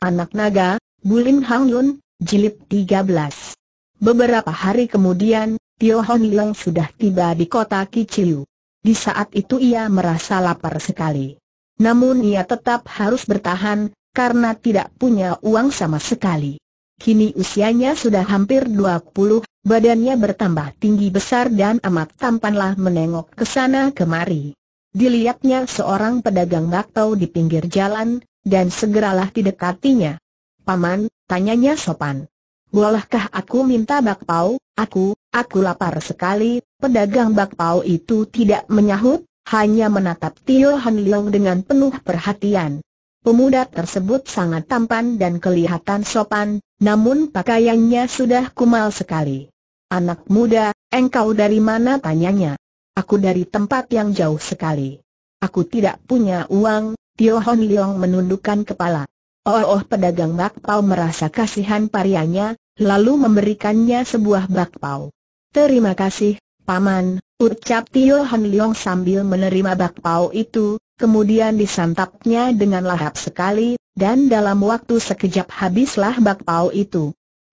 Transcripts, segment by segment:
Anak Naga, Bulim Hang Yun, Jilid 13. Beberapa hari kemudian, Tio Hong Leong sudah tiba di kota Kiciu. Di saat itu ia merasa lapar sekali. Namun ia tetap harus bertahan, karena tidak punya uang sama sekali. Kini usianya sudah hampir 20, badannya bertambah tinggi besar dan amat tampanlah menengok ke sana kemari. Dilihatnya seorang pedagang bakpao di pinggir jalan, dan segeralah didekatinya. Paman, tanyanya sopan. Bolehkah aku minta bakpao? Aku, aku lapar sekali. Pedagang bakpao itu tidak menyahut, hanya menatap Tio Han Leong dengan penuh perhatian. Pemuda tersebut sangat tampan dan kelihatan sopan, namun pakaiannya sudah kumal sekali. Anak muda, engkau dari mana tanyanya? Aku dari tempat yang jauh sekali. Aku tidak punya uang, Tio Hon Leong menundukkan kepala. Oh, oh pedagang bakpao merasa kasihan parianya, lalu memberikannya sebuah bakpao. Terima kasih, Paman, ucap Tio Hon Leong sambil menerima bakpao itu, kemudian disantapnya dengan lahap sekali, dan dalam waktu sekejap habislah bakpao itu.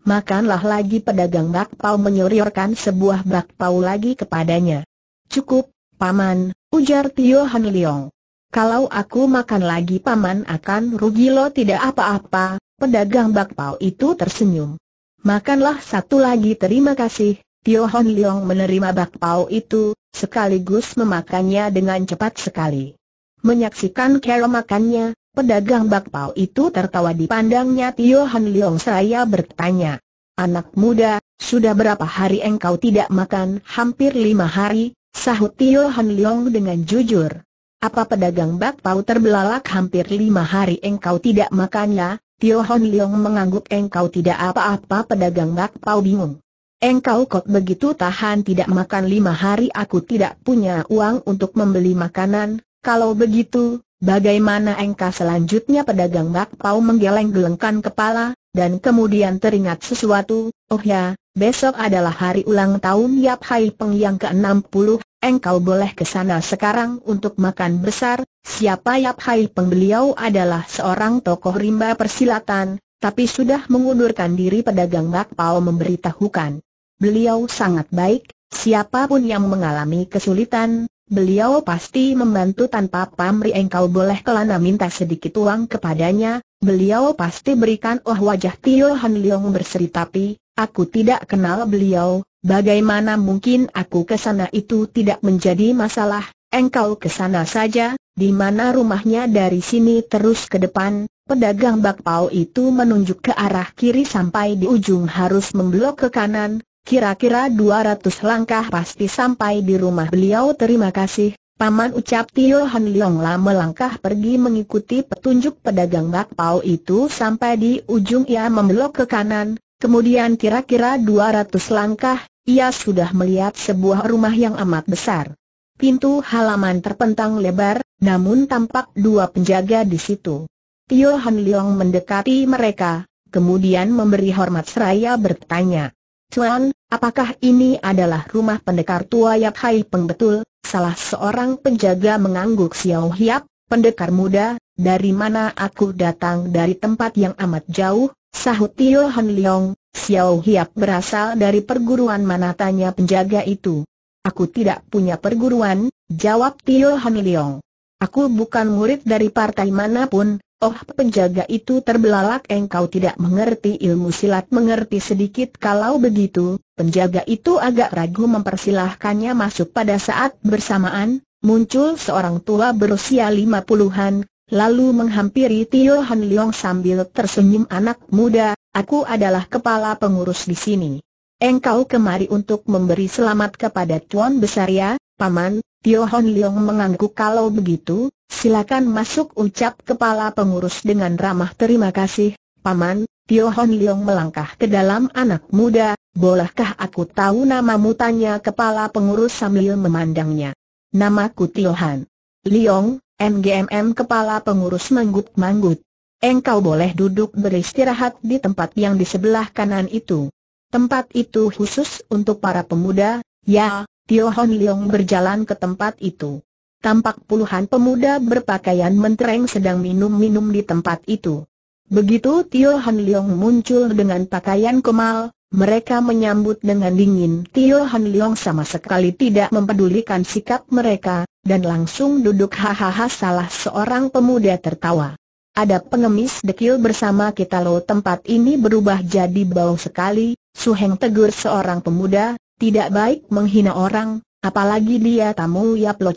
Makanlah lagi pedagang bakpao menyuriorkan sebuah bakpao lagi kepadanya. Cukup, Paman, ujar Tio Hon Leong kalau aku makan lagi paman akan rugi lo tidak apa-apa, pedagang bakpao itu tersenyum. Makanlah satu lagi terima kasih, Tio Hon Leong menerima bakpao itu, sekaligus memakannya dengan cepat sekali. Menyaksikan cara makannya, pedagang bakpao itu tertawa dipandangnya Tio Hon Leong seraya bertanya. Anak muda, sudah berapa hari engkau tidak makan? Hampir lima hari, sahut Tio Han Leong dengan jujur. Apa pedagang bakpao terbelalak hampir lima hari engkau tidak makannya? Tio Hon Leong mengangguk engkau tidak apa-apa pedagang bakpao bingung. Engkau kok begitu tahan tidak makan lima hari aku tidak punya uang untuk membeli makanan, kalau begitu, bagaimana engkau selanjutnya pedagang bakpao menggeleng-gelengkan kepala, dan kemudian teringat sesuatu, oh ya, besok adalah hari ulang tahun Yap Hai Peng yang ke-60, engkau boleh ke sana sekarang untuk makan besar, siapa Yap Hai Peng adalah seorang tokoh rimba persilatan, tapi sudah mengundurkan diri pedagang bakpao memberitahukan. Beliau sangat baik, siapapun yang mengalami kesulitan, beliau pasti membantu tanpa pamri engkau boleh kelana minta sedikit uang kepadanya, beliau pasti berikan oh wajah Tio Han Leong berseri tapi, aku tidak kenal beliau, Bagaimana mungkin aku ke sana itu tidak menjadi masalah, engkau ke sana saja, di mana rumahnya dari sini terus ke depan, pedagang bakpao itu menunjuk ke arah kiri sampai di ujung harus memblok ke kanan, kira-kira 200 langkah pasti sampai di rumah beliau terima kasih, Paman ucap Tio Han Leong lah melangkah pergi mengikuti petunjuk pedagang bakpao itu sampai di ujung ia membelok ke kanan, kemudian kira-kira 200 langkah, ia sudah melihat sebuah rumah yang amat besar. Pintu halaman terpentang lebar, namun tampak dua penjaga di situ. Tio Han Leong mendekati mereka, kemudian memberi hormat seraya bertanya. Tuan, apakah ini adalah rumah pendekar tua Yap Hai Peng betul? Salah seorang penjaga mengangguk Xiao Hiap, pendekar muda, dari mana aku datang dari tempat yang amat jauh, sahut Tio Han Leong, Xiao Hiap berasal dari perguruan mana tanya penjaga itu. Aku tidak punya perguruan, jawab Tio Hamiliong. Aku bukan murid dari partai manapun, oh penjaga itu terbelalak engkau tidak mengerti ilmu silat mengerti sedikit kalau begitu, penjaga itu agak ragu mempersilahkannya masuk pada saat bersamaan, muncul seorang tua berusia lima puluhan, lalu menghampiri Tio Han Leong sambil tersenyum anak muda, aku adalah kepala pengurus di sini. Engkau kemari untuk memberi selamat kepada Tuan Besar ya, Paman, Tio Han Leong mengangguk kalau begitu, silakan masuk ucap kepala pengurus dengan ramah terima kasih, Paman, Tio Han Leong melangkah ke dalam anak muda, bolehkah aku tahu nama mutanya, kepala pengurus sambil memandangnya. Namaku Tio Han. Leong, MGMM kepala pengurus manggut-manggut. Engkau boleh duduk beristirahat di tempat yang di sebelah kanan itu. Tempat itu khusus untuk para pemuda, ya, Tio Hon Leong berjalan ke tempat itu. Tampak puluhan pemuda berpakaian mentereng sedang minum-minum di tempat itu. Begitu Tio Hon Leong muncul dengan pakaian kemal, mereka menyambut dengan dingin Tio Han Leong sama sekali tidak mempedulikan sikap mereka, dan langsung duduk hahaha salah seorang pemuda tertawa. Ada pengemis dekil bersama kita lo tempat ini berubah jadi bau sekali, Su Suheng tegur seorang pemuda, tidak baik menghina orang, apalagi dia tamu ya lo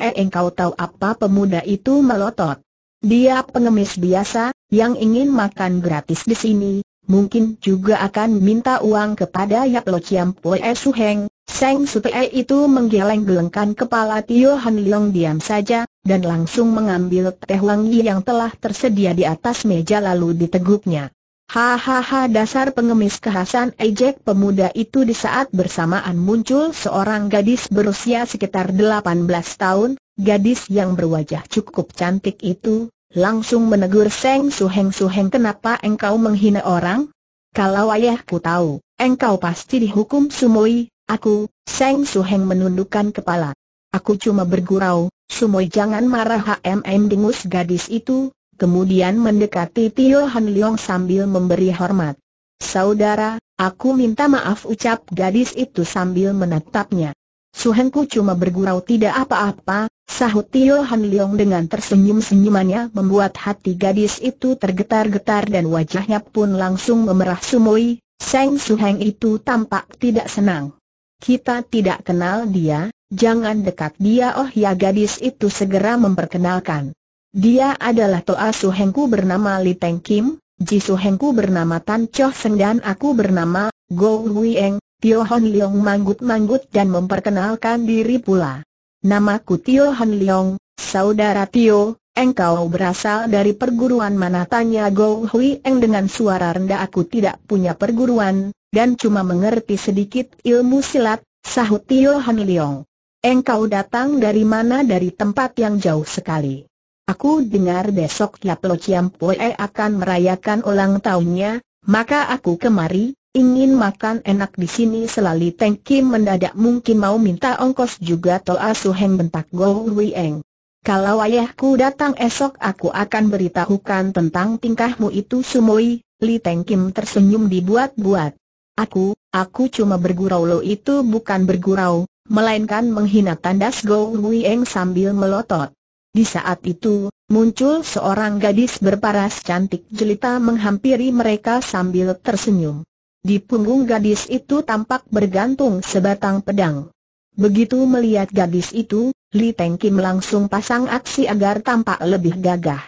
eh, engkau tahu apa pemuda itu melotot. Dia pengemis biasa, yang ingin makan gratis di sini, mungkin juga akan minta uang kepada Yap Lo Chiam Pue Su Heng. Seng Sutei itu menggeleng-gelengkan kepala Tio Han Leong diam saja, dan langsung mengambil teh wangi yang telah tersedia di atas meja lalu diteguknya. Hahaha dasar pengemis kehasan ejek pemuda itu di saat bersamaan muncul seorang gadis berusia sekitar 18 tahun, gadis yang berwajah cukup cantik itu, langsung menegur Seng Suheng Suheng kenapa engkau menghina orang? Kalau ayahku tahu, engkau pasti dihukum Sumoi, aku, Seng Suheng menundukkan kepala. Aku cuma bergurau, Sumoi jangan marah HMM dengus gadis itu, kemudian mendekati Tio Han Leong sambil memberi hormat. Saudara, aku minta maaf ucap gadis itu sambil menatapnya. Suhengku cuma bergurau tidak apa-apa, Sahut Tio Han Leong dengan tersenyum-senyumannya membuat hati gadis itu tergetar-getar dan wajahnya pun langsung memerah sumoi, Su Heng itu tampak tidak senang. Kita tidak kenal dia, jangan dekat dia oh ya gadis itu segera memperkenalkan. Dia adalah Toa Hengku bernama Li Teng Kim, Ji Su Hengku bernama Tan Cho Seng dan aku bernama Go Eng, Tio Han Leong manggut-manggut dan memperkenalkan diri pula. Namaku Tio Han Leong, saudara Tio, engkau berasal dari perguruan mana tanya Go Hui Eng dengan suara rendah aku tidak punya perguruan, dan cuma mengerti sedikit ilmu silat, sahut Tio Han Leong. Engkau datang dari mana dari tempat yang jauh sekali. Aku dengar besok Yap Lo Chiam Poe akan merayakan ulang tahunnya, maka aku kemari, ingin makan enak di sini selali Teng Kim mendadak mungkin mau minta ongkos juga Toa Suheng bentak Go Eng. Kalau ayahku datang esok aku akan beritahukan tentang tingkahmu itu Sumoi, Li Teng Kim tersenyum dibuat-buat. Aku, aku cuma bergurau lo itu bukan bergurau, melainkan menghina tandas Go Eng sambil melotot. Di saat itu, muncul seorang gadis berparas cantik jelita menghampiri mereka sambil tersenyum. Di punggung gadis itu tampak bergantung sebatang pedang. Begitu melihat gadis itu, Li Teng Kim langsung pasang aksi agar tampak lebih gagah.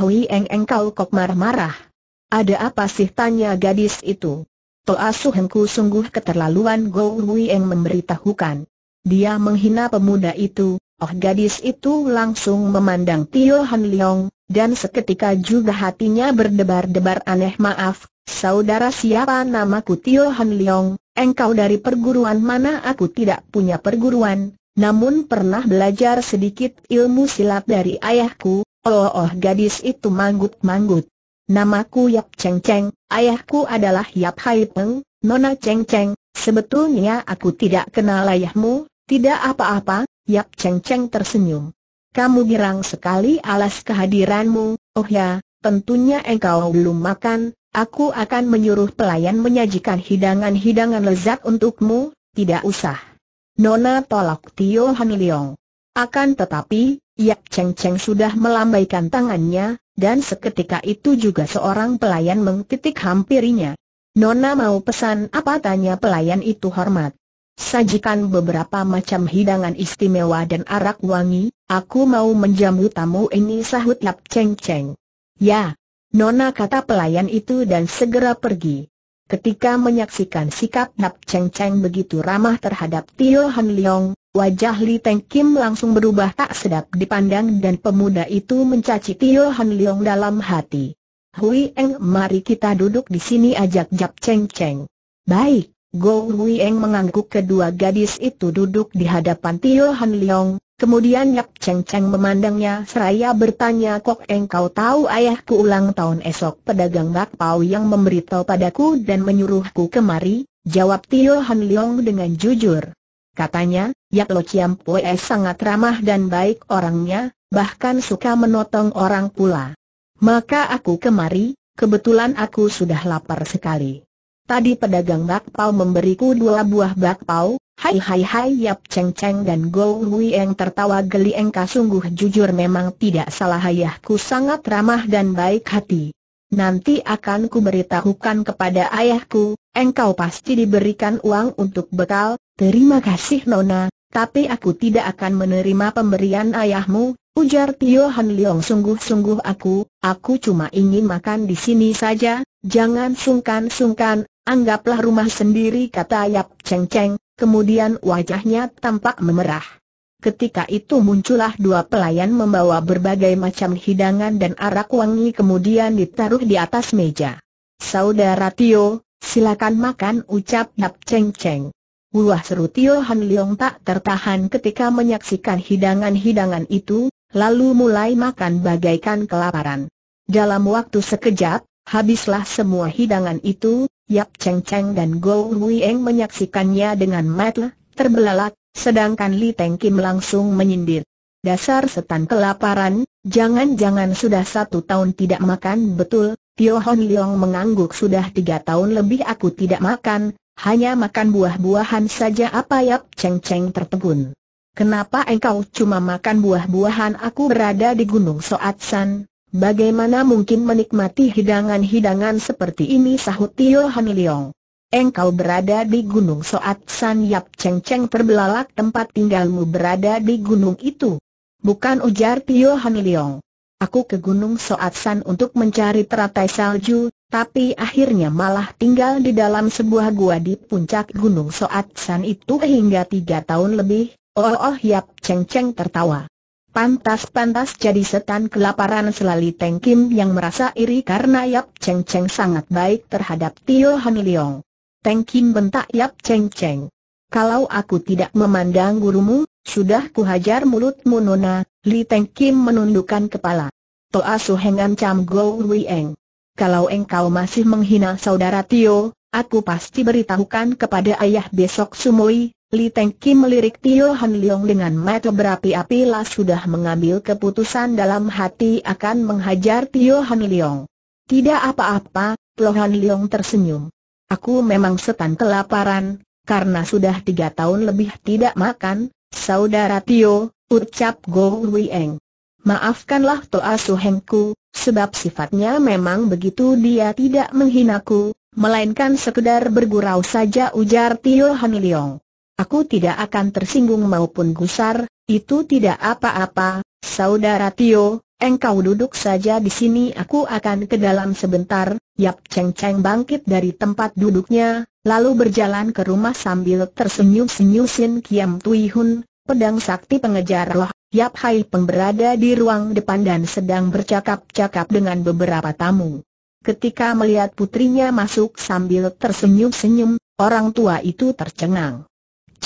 Hui Eng Eng kau kok marah-marah. Ada apa sih tanya gadis itu? Toa Suhengku sungguh keterlaluan Go Hui Eng memberitahukan. Dia menghina pemuda itu, oh gadis itu langsung memandang Tio Han Leong, dan seketika juga hatinya berdebar-debar aneh maaf, Saudara siapa namaku Tio Han Leong, engkau dari perguruan mana aku tidak punya perguruan, namun pernah belajar sedikit ilmu silat dari ayahku, oh oh gadis itu manggut-manggut. Namaku Yap Cheng Cheng, ayahku adalah Yap Hai Peng, Nona Cheng Cheng, sebetulnya aku tidak kenal ayahmu, tidak apa-apa, Yap Cheng Cheng tersenyum. Kamu girang sekali alas kehadiranmu, oh ya, tentunya engkau belum makan, Aku akan menyuruh pelayan menyajikan hidangan-hidangan lezat untukmu, tidak usah. Nona tolak Tio Han Leong. Akan tetapi, Yap Cheng Cheng sudah melambaikan tangannya, dan seketika itu juga seorang pelayan mengtitik hampirinya. Nona mau pesan apa tanya pelayan itu hormat. Sajikan beberapa macam hidangan istimewa dan arak wangi, aku mau menjamu tamu ini sahut Yap Cheng Cheng. Ya, Nona kata pelayan itu dan segera pergi. Ketika menyaksikan sikap Nap Cheng Cheng begitu ramah terhadap Tio Han Leong, wajah Li Teng Kim langsung berubah tak sedap dipandang dan pemuda itu mencaci Tio Han Leong dalam hati. Hui Eng mari kita duduk di sini ajak Jap Cheng Cheng. Baik, Go Hui Eng mengangguk kedua gadis itu duduk di hadapan Tio Han Leong, Kemudian Yak Cheng Cheng memandangnya seraya bertanya kok engkau tahu ayahku ulang tahun esok pedagang bakpao yang memberitahu padaku dan menyuruhku kemari, jawab Tio Han Leong dengan jujur. Katanya, Yak Lo Chiam Pue sangat ramah dan baik orangnya, bahkan suka menotong orang pula. Maka aku kemari, kebetulan aku sudah lapar sekali. Tadi pedagang bakpao memberiku dua buah bakpao, Hai hai hai Yap Cheng Cheng dan Go Yang tertawa geli engka sungguh jujur memang tidak salah ayahku sangat ramah dan baik hati. Nanti akan kuberitahukan kepada ayahku, engkau pasti diberikan uang untuk bekal, terima kasih Nona, tapi aku tidak akan menerima pemberian ayahmu, ujar Tio Han Leong sungguh-sungguh aku, aku cuma ingin makan di sini saja, jangan sungkan-sungkan, anggaplah rumah sendiri kata Yap Cheng Cheng, kemudian wajahnya tampak memerah. Ketika itu muncullah dua pelayan membawa berbagai macam hidangan dan arak wangi kemudian ditaruh di atas meja. Saudara Tio, silakan makan ucap Nap Cheng Cheng. Wah seru Tio Han Leong tak tertahan ketika menyaksikan hidangan-hidangan itu, lalu mulai makan bagaikan kelaparan. Dalam waktu sekejap, habislah semua hidangan itu, Yap Cheng Cheng dan Go Eng menyaksikannya dengan mata terbelalak, sedangkan Li Teng Kim langsung menyindir. Dasar setan kelaparan, jangan-jangan sudah satu tahun tidak makan betul, Tio Hon Leong mengangguk sudah tiga tahun lebih aku tidak makan, hanya makan buah-buahan saja apa Yap Cheng Cheng tertegun. Kenapa engkau cuma makan buah-buahan aku berada di Gunung Soat San, Bagaimana mungkin menikmati hidangan-hidangan seperti ini sahut Tio Leong. Engkau berada di Gunung Soat San Yap Cheng Cheng terbelalak tempat tinggalmu berada di gunung itu. Bukan ujar Tio Leong. Aku ke Gunung Soat San untuk mencari teratai salju, tapi akhirnya malah tinggal di dalam sebuah gua di puncak Gunung Soat San itu hingga tiga tahun lebih. Oh oh, oh Yap Cheng Cheng tertawa. Pantas-pantas jadi setan kelaparan selali Teng Kim yang merasa iri karena Yap Cheng Cheng sangat baik terhadap Tio Han Leong. Teng Kim bentak Yap Cheng Cheng. Kalau aku tidak memandang gurumu, sudah kuhajar mulutmu nona, Li Teng Kim menundukkan kepala. Toa Suheng ancam Go Eng. Kalau engkau masih menghina saudara Tio, aku pasti beritahukan kepada ayah besok Sumoi Li Teng Kim melirik Tio Han Leong dengan mata berapi-api lah sudah mengambil keputusan dalam hati akan menghajar Tio Han Leong. Tidak apa-apa, Tio Han Leong tersenyum. Aku memang setan kelaparan, karena sudah tiga tahun lebih tidak makan, saudara Tio, ucap Go Eng. Maafkanlah Toa Suhengku, sebab sifatnya memang begitu dia tidak menghinaku, melainkan sekedar bergurau saja ujar Tio Han Leong. Aku tidak akan tersinggung maupun gusar, itu tidak apa-apa, saudara Tio, engkau duduk saja di sini aku akan ke dalam sebentar, Yap Cheng Cheng bangkit dari tempat duduknya, lalu berjalan ke rumah sambil tersenyum-senyum Sin Kiam Tui Hun, pedang sakti pengejar roh, Yap Hai Peng berada di ruang depan dan sedang bercakap-cakap dengan beberapa tamu. Ketika melihat putrinya masuk sambil tersenyum-senyum, orang tua itu tercengang.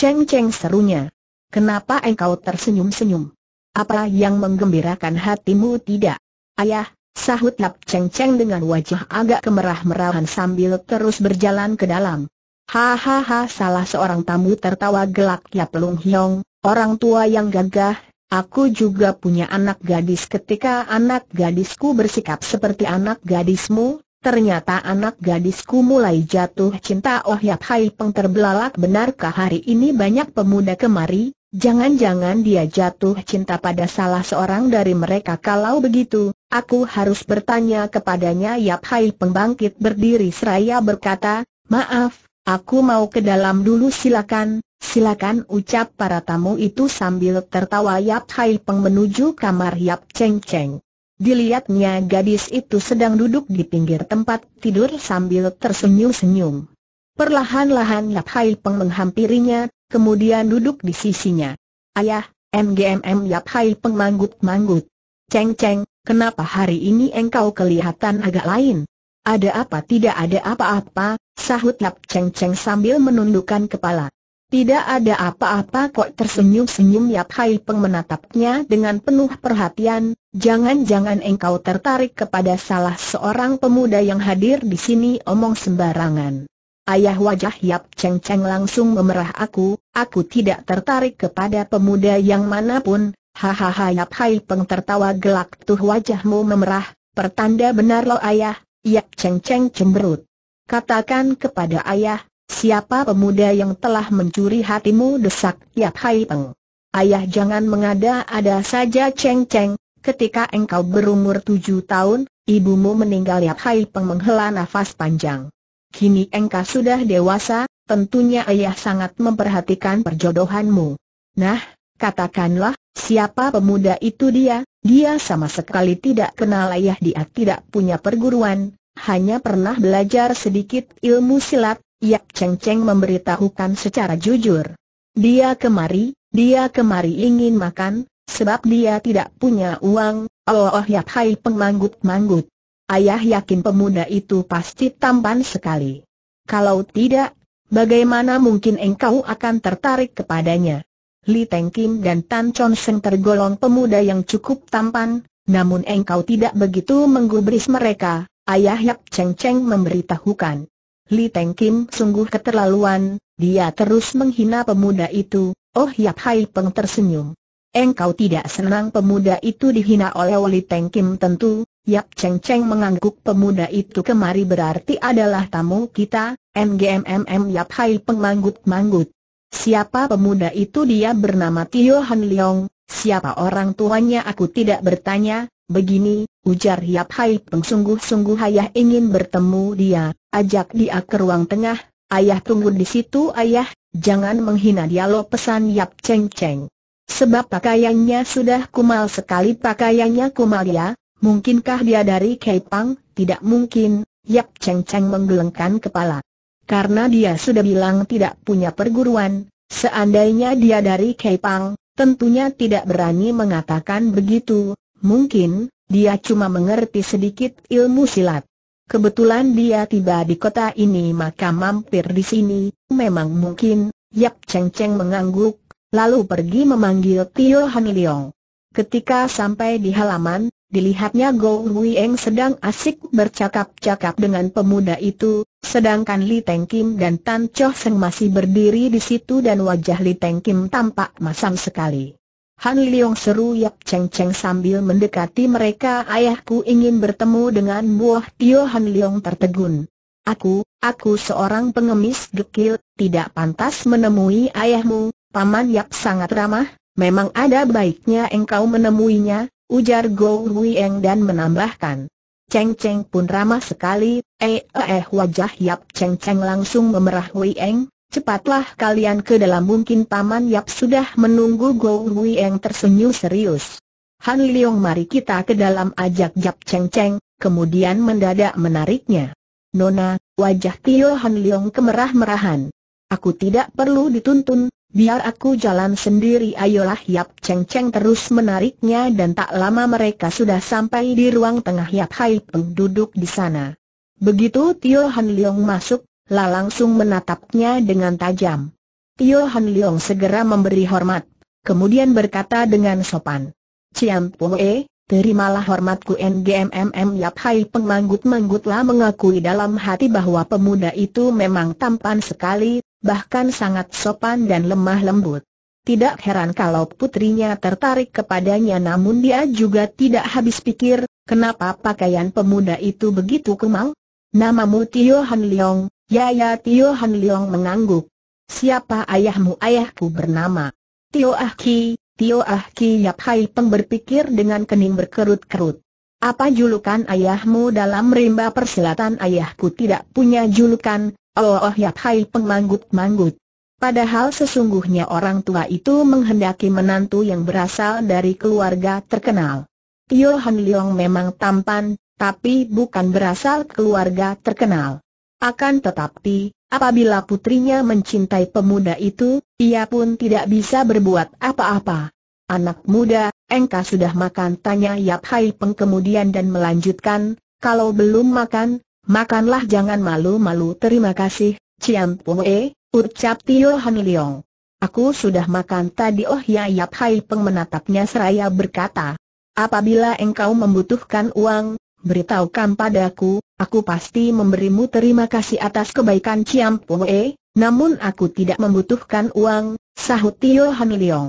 Ceng-ceng serunya. Kenapa engkau tersenyum-senyum? Apa yang menggembirakan hatimu tidak? Ayah, sahut Lap Ceng-ceng dengan wajah agak kemerah-merahan sambil terus berjalan ke dalam. Hahaha salah seorang tamu tertawa gelak Ya, Lung Hiong, orang tua yang gagah, aku juga punya anak gadis ketika anak gadisku bersikap seperti anak gadismu, Ternyata anak gadisku mulai jatuh cinta Oh Yap Hai Peng terbelalak benarkah hari ini banyak pemuda kemari, jangan-jangan dia jatuh cinta pada salah seorang dari mereka Kalau begitu, aku harus bertanya kepadanya Yap Hai Pengbangkit berdiri seraya berkata, maaf, aku mau ke dalam dulu silakan, silakan ucap para tamu itu sambil tertawa Yap Hai Peng menuju kamar Yap Cheng Cheng. Dilihatnya gadis itu sedang duduk di pinggir tempat tidur sambil tersenyum-senyum. Perlahan-lahan Yap Hai Peng menghampirinya, kemudian duduk di sisinya. Ayah, MGMM Yap Hai Peng manggut-manggut. Ceng Ceng, kenapa hari ini engkau kelihatan agak lain? Ada apa tidak ada apa-apa, sahut Yap Ceng Ceng sambil menundukkan kepala. Tidak ada apa-apa kok tersenyum-senyum Yap Hai Peng menatapnya dengan penuh perhatian, Jangan-jangan engkau tertarik kepada salah seorang pemuda yang hadir di sini omong sembarangan. Ayah wajah Yap Cheng Cheng langsung memerah aku, aku tidak tertarik kepada pemuda yang manapun, hahaha Yap Hai Peng tertawa gelak tuh wajahmu memerah, pertanda benar lo ayah, Yap Cheng Cheng cemberut. Katakan kepada ayah, siapa pemuda yang telah mencuri hatimu desak Yap Hai Peng. Ayah jangan mengada-ada saja Cheng Cheng, Ketika engkau berumur tujuh tahun, ibumu meninggal Yap Hai Peng menghela nafas panjang. Kini engkau sudah dewasa, tentunya ayah sangat memperhatikan perjodohanmu. Nah, katakanlah, siapa pemuda itu dia, dia sama sekali tidak kenal ayah dia tidak punya perguruan, hanya pernah belajar sedikit ilmu silat, Yap Cheng Cheng memberitahukan secara jujur. Dia kemari, dia kemari ingin makan, Sebab dia tidak punya uang, oh oh Yap Hai penganggut-manggut. Ayah yakin pemuda itu pasti tampan sekali. Kalau tidak, bagaimana mungkin engkau akan tertarik kepadanya? Li Teng Kim dan Tan Chon Seng tergolong pemuda yang cukup tampan, namun engkau tidak begitu menggubris mereka, Ayah Yap Cheng Cheng memberitahukan. Li Teng Kim sungguh keterlaluan, dia terus menghina pemuda itu, Oh Yap Hai Peng tersenyum. Engkau tidak senang pemuda itu dihina oleh Wali Teng Kim tentu, Yap Cheng Cheng mengangguk pemuda itu kemari berarti adalah tamu kita, MGMMM Yap Hai penganggut-manggut. Siapa pemuda itu dia bernama Tio Han Leong, siapa orang tuanya aku tidak bertanya, begini, ujar Yap Hai Peng sungguh-sungguh ayah ingin bertemu dia, ajak dia ke ruang tengah, ayah tunggu di situ ayah, jangan menghina dialog pesan Yap Cheng Cheng. Sebab pakaiannya sudah kumal sekali pakaiannya kumal ya, mungkinkah dia dari Kaipang? Tidak mungkin, Yap Cheng Cheng menggelengkan kepala. Karena dia sudah bilang tidak punya perguruan, seandainya dia dari Kaipang, tentunya tidak berani mengatakan begitu, mungkin, dia cuma mengerti sedikit ilmu silat. Kebetulan dia tiba di kota ini maka mampir di sini, memang mungkin, Yap Cheng Cheng mengangguk, lalu pergi memanggil Tio Liong. Ketika sampai di halaman, dilihatnya Go Huieng sedang asik bercakap-cakap dengan pemuda itu, sedangkan Li Teng Kim dan Tan Choh Seng masih berdiri di situ dan wajah Li Teng Kim tampak masam sekali. Han Liong seru Yap Cheng Cheng sambil mendekati mereka ayahku ingin bertemu dengan buah Tio Han Liong tertegun. Aku, aku seorang pengemis dekil, tidak pantas menemui ayahmu, Paman Yap sangat ramah, memang ada baiknya engkau menemuinya, ujar Go Huieng dan menambahkan. Cheng Cheng pun ramah sekali, eh eh, eh wajah Yap Cheng Cheng langsung memerah Huieng, cepatlah kalian ke dalam mungkin Paman Yap sudah menunggu Go Huieng tersenyum serius. Han Leong mari kita ke dalam ajak Yap Cheng Cheng, kemudian mendadak menariknya. Nona, wajah Tio Han Leong kemerah-merahan. Aku tidak perlu dituntun, Biar aku jalan sendiri ayolah Yap Cheng Cheng terus menariknya dan tak lama mereka sudah sampai di ruang tengah Yap Hai Peng duduk di sana. Begitu Tio Han Leong masuk, lah langsung menatapnya dengan tajam. Tio Han Leong segera memberi hormat, kemudian berkata dengan sopan. Ciam Pue, terimalah hormatku NGMMM Yap Hai Peng manggut-manggutlah mengakui dalam hati bahwa pemuda itu memang tampan sekali bahkan sangat sopan dan lemah lembut. Tidak heran kalau putrinya tertarik kepadanya namun dia juga tidak habis pikir, kenapa pakaian pemuda itu begitu kumal? Namamu Tio Han Leong, Yaya Tio Han Leong mengangguk. Siapa ayahmu? Ayahku bernama Tio Ah Ki, Tio Ah Ki Yap Hai Peng berpikir dengan kening berkerut-kerut. Apa julukan ayahmu dalam rimba persilatan ayahku tidak punya julukan, Oh, oh Yap Hai penganggut-manggut. Padahal sesungguhnya orang tua itu menghendaki menantu yang berasal dari keluarga terkenal. Tio Han Leong memang tampan, tapi bukan berasal keluarga terkenal. Akan tetapi, apabila putrinya mencintai pemuda itu, ia pun tidak bisa berbuat apa-apa. Anak muda, engkau sudah makan? Tanya Yap Hai Peng kemudian dan melanjutkan, kalau belum makan, Makanlah jangan malu-malu terima kasih, Cian Pue, ucap Tio Han Leong. Aku sudah makan tadi oh ya Yap Hai Peng menatapnya seraya berkata. Apabila engkau membutuhkan uang, beritahukan padaku, aku pasti memberimu terima kasih atas kebaikan Cian Pue, namun aku tidak membutuhkan uang, sahut Tio Han Leong.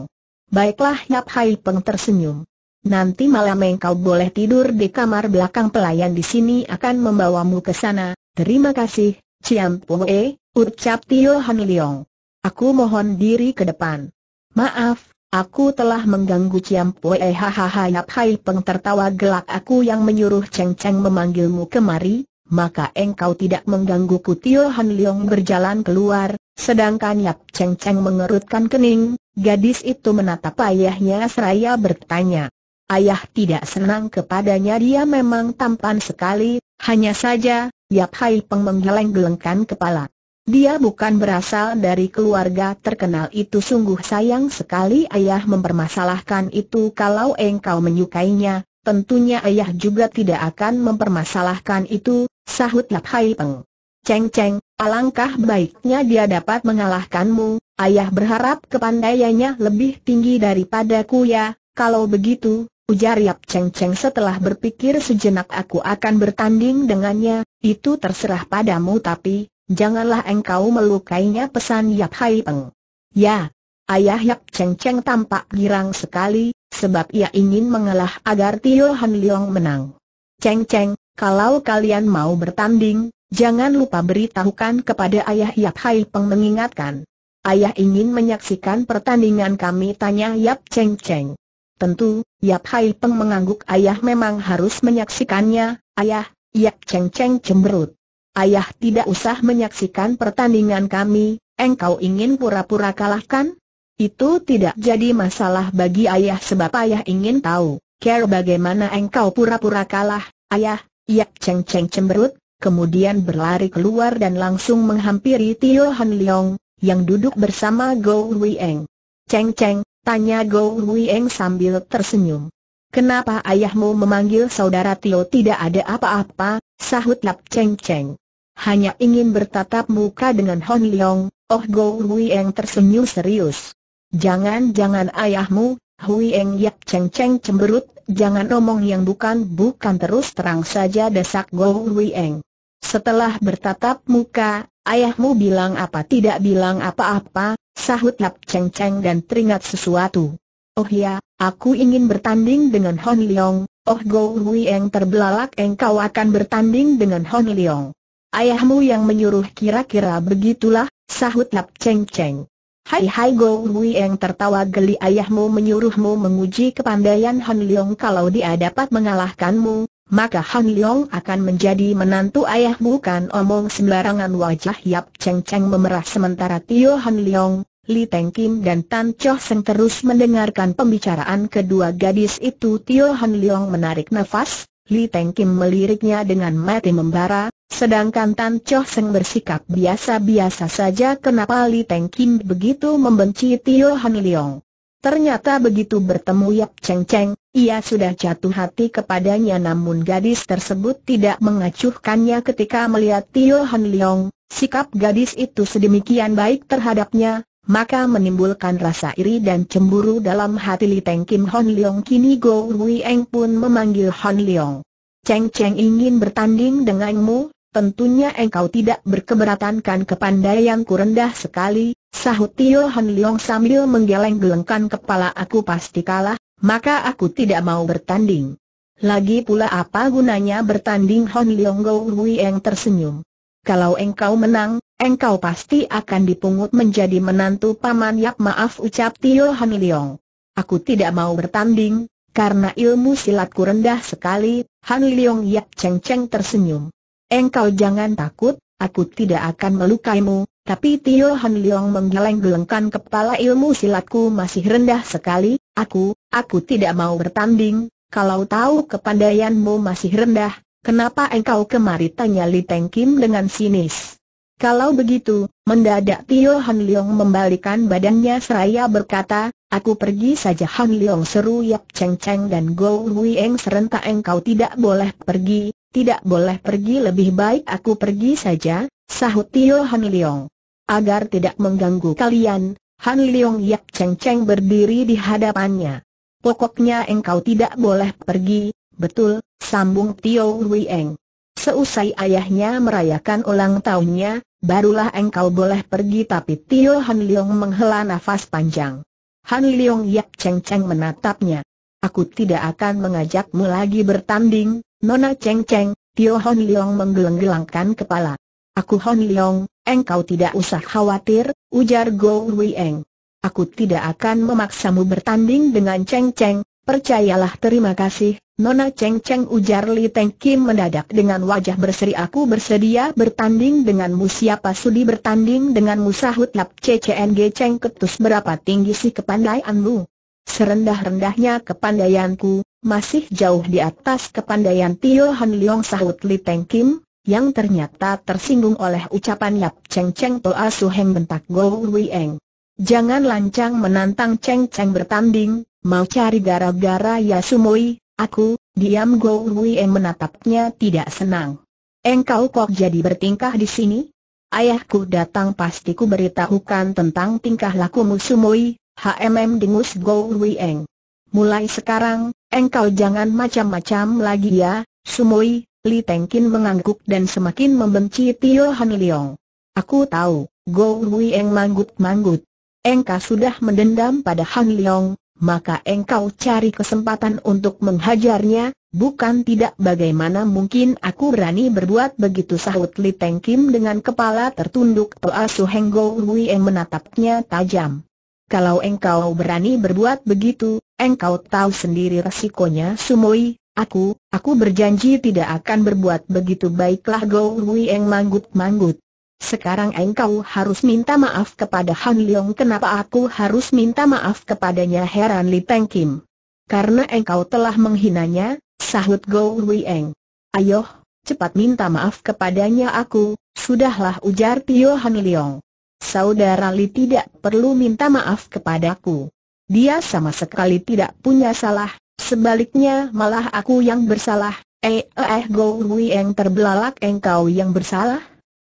Baiklah Yap Hai Peng tersenyum. Nanti malam engkau boleh tidur di kamar belakang pelayan di sini akan membawamu ke sana. Terima kasih, Ciam Pue, ucap Tio Han Leong. Aku mohon diri ke depan. Maaf, aku telah mengganggu Ciam Pue hahaha yap hai peng tertawa gelak aku yang menyuruh Cheng Cheng memanggilmu kemari, maka engkau tidak menggangguku Tio Han Leong berjalan keluar, sedangkan Yap Cheng Cheng mengerutkan kening, gadis itu menatap ayahnya seraya bertanya ayah tidak senang kepadanya dia memang tampan sekali, hanya saja, Yap Hai Peng menggeleng-gelengkan kepala. Dia bukan berasal dari keluarga terkenal itu sungguh sayang sekali ayah mempermasalahkan itu kalau engkau menyukainya, tentunya ayah juga tidak akan mempermasalahkan itu, sahut Yap Hai Peng. Ceng Ceng, alangkah baiknya dia dapat mengalahkanmu, ayah berharap kepandaiannya lebih tinggi daripada ku ya, kalau begitu, ujar Yap Cheng Cheng setelah berpikir sejenak aku akan bertanding dengannya, itu terserah padamu tapi, janganlah engkau melukainya pesan Yap Hai Peng. Ya, ayah Yap Cheng Cheng tampak girang sekali, sebab ia ingin mengalah agar Tio Han Leong menang. Cheng Cheng, kalau kalian mau bertanding, jangan lupa beritahukan kepada ayah Yap Hai Peng mengingatkan. Ayah ingin menyaksikan pertandingan kami tanya Yap Cheng Cheng. Tentu, Yap Hai Peng mengangguk ayah memang harus menyaksikannya, ayah, Yap Cheng Cheng cemberut. Ayah tidak usah menyaksikan pertandingan kami, engkau ingin pura-pura kalahkan? Itu tidak jadi masalah bagi ayah sebab ayah ingin tahu, care bagaimana engkau pura-pura kalah, ayah, Yap Cheng Cheng cemberut, kemudian berlari keluar dan langsung menghampiri Tio Han Leong, yang duduk bersama Go Wei Eng. Cheng Cheng, Tanya Hui Huieng sambil tersenyum. Kenapa ayahmu memanggil saudara Tio tidak ada apa-apa, sahut Lap Cheng Cheng. Hanya ingin bertatap muka dengan Hon Leong, oh Hui Huieng tersenyum serius. Jangan-jangan ayahmu, Huieng Yap Cheng Cheng cemberut, jangan omong yang bukan-bukan terus terang saja desak Hui Huieng. Setelah bertatap muka, ayahmu bilang apa tidak bilang apa-apa, sahut Nap Cheng Cheng dan teringat sesuatu. Oh ya, aku ingin bertanding dengan Hon Leong, oh Go Hui yang terbelalak engkau akan bertanding dengan Hon Leong. Ayahmu yang menyuruh kira-kira begitulah, sahut Nap Cheng Cheng. Hai hai Go Hui yang tertawa geli ayahmu menyuruhmu menguji kepandaian Han Leong kalau dia dapat mengalahkanmu, maka Han Leong akan menjadi menantu ayah bukan omong sembarangan wajah Yap Cheng Cheng memerah sementara Tio Han Leong, Li Teng Kim dan Tan Choh Seng terus mendengarkan pembicaraan kedua gadis itu Tio Han Leong menarik nafas, Li Teng Kim meliriknya dengan mati membara, sedangkan Tan Choh Seng bersikap biasa-biasa saja kenapa Li Teng Kim begitu membenci Tio Han Leong. Ternyata begitu bertemu Yap Cheng Cheng, ia sudah jatuh hati kepadanya namun gadis tersebut tidak mengacuhkannya ketika melihat Tio Han Leong, sikap gadis itu sedemikian baik terhadapnya, maka menimbulkan rasa iri dan cemburu dalam hati Li Teng Kim Hon Leong kini Go Wui Eng pun memanggil Hon Leong. Cheng Cheng ingin bertanding denganmu, tentunya engkau tidak berkeberatan kan kepandaianku rendah sekali, sahut Tio Hon Leong sambil menggeleng-gelengkan kepala aku pasti kalah, maka aku tidak mau bertanding. Lagi pula apa gunanya bertanding Hon Leong Go Rui Eng tersenyum. Kalau engkau menang, engkau pasti akan dipungut menjadi menantu paman Yap maaf ucap Tio Haniliong. Aku tidak mau bertanding, karena ilmu silatku rendah sekali, Han Liong Yap Cheng Cheng tersenyum. Engkau jangan takut, aku tidak akan melukaimu, tapi Tio Han Liong menggeleng-gelengkan kepala ilmu silatku masih rendah sekali, aku, aku tidak mau bertanding, kalau tahu kepandaianmu masih rendah, Kenapa engkau kemari? Tanya Li Teng Kim dengan sinis. Kalau begitu, mendadak Tio Han Leong membalikan badannya seraya berkata, Aku pergi saja Han Leong seru Yap Cheng Cheng dan Go Eng serentak engkau tidak boleh pergi, tidak boleh pergi lebih baik aku pergi saja, sahut Tio Han Leong. Agar tidak mengganggu kalian, Han Leong Yap Cheng Cheng berdiri di hadapannya. Pokoknya engkau tidak boleh pergi, betul, sambung Tio Hui Eng. Seusai ayahnya merayakan ulang tahunnya, barulah engkau boleh pergi tapi Tio Han Leong menghela nafas panjang. Han Leong Yap Cheng Cheng menatapnya. Aku tidak akan mengajakmu lagi bertanding, Nona Cheng Cheng, Tio Han Leong menggeleng-gelengkan kepala. Aku Han Leong, engkau tidak usah khawatir, ujar Go Eng. Aku tidak akan memaksamu bertanding dengan Cheng Cheng, percayalah terima kasih, Nona Cheng Cheng ujar Li Teng Kim mendadak dengan wajah berseri aku bersedia bertanding denganmu siapa sudi bertanding denganmu sahut lap CCNG Cheng ketus berapa tinggi sih kepandaianmu. Serendah-rendahnya kepandaianku, masih jauh di atas kepandaian Tio Han Leong sahut Li Teng Kim, yang ternyata tersinggung oleh ucapan Yap Cheng Cheng Toa Su Heng bentak Go Eng. Jangan lancang menantang Cheng Cheng bertanding, mau cari gara-gara ya sumoi, Aku, diam Go Wei menatapnya tidak senang. Engkau kok jadi bertingkah di sini? Ayahku datang pasti ku beritahukan tentang tingkah lakumu Sumoi, HMM dengus Go Eng. Mulai sekarang, engkau jangan macam-macam lagi ya, Sumoi, Li Tengkin mengangguk dan semakin membenci Tio Han Leong. Aku tahu, Go Wei manggut-manggut. Engkau sudah mendendam pada Han Leong, maka engkau cari kesempatan untuk menghajarnya, bukan tidak bagaimana mungkin aku berani berbuat begitu sahut Li Teng Kim dengan kepala tertunduk Toa Su Heng Go Hui yang menatapnya tajam. Kalau engkau berani berbuat begitu, engkau tahu sendiri resikonya Sumoi, aku, aku berjanji tidak akan berbuat begitu baiklah Go Hui yang manggut-manggut. Sekarang engkau harus minta maaf kepada Han Leong Kenapa aku harus minta maaf kepadanya heran Li Peng Kim Karena engkau telah menghinanya, sahut Go Eng. Ayoh, cepat minta maaf kepadanya aku, sudahlah ujar Tio Han Leong Saudara Li tidak perlu minta maaf kepadaku Dia sama sekali tidak punya salah, sebaliknya malah aku yang bersalah Eh eh, eh Go Eng terbelalak engkau yang bersalah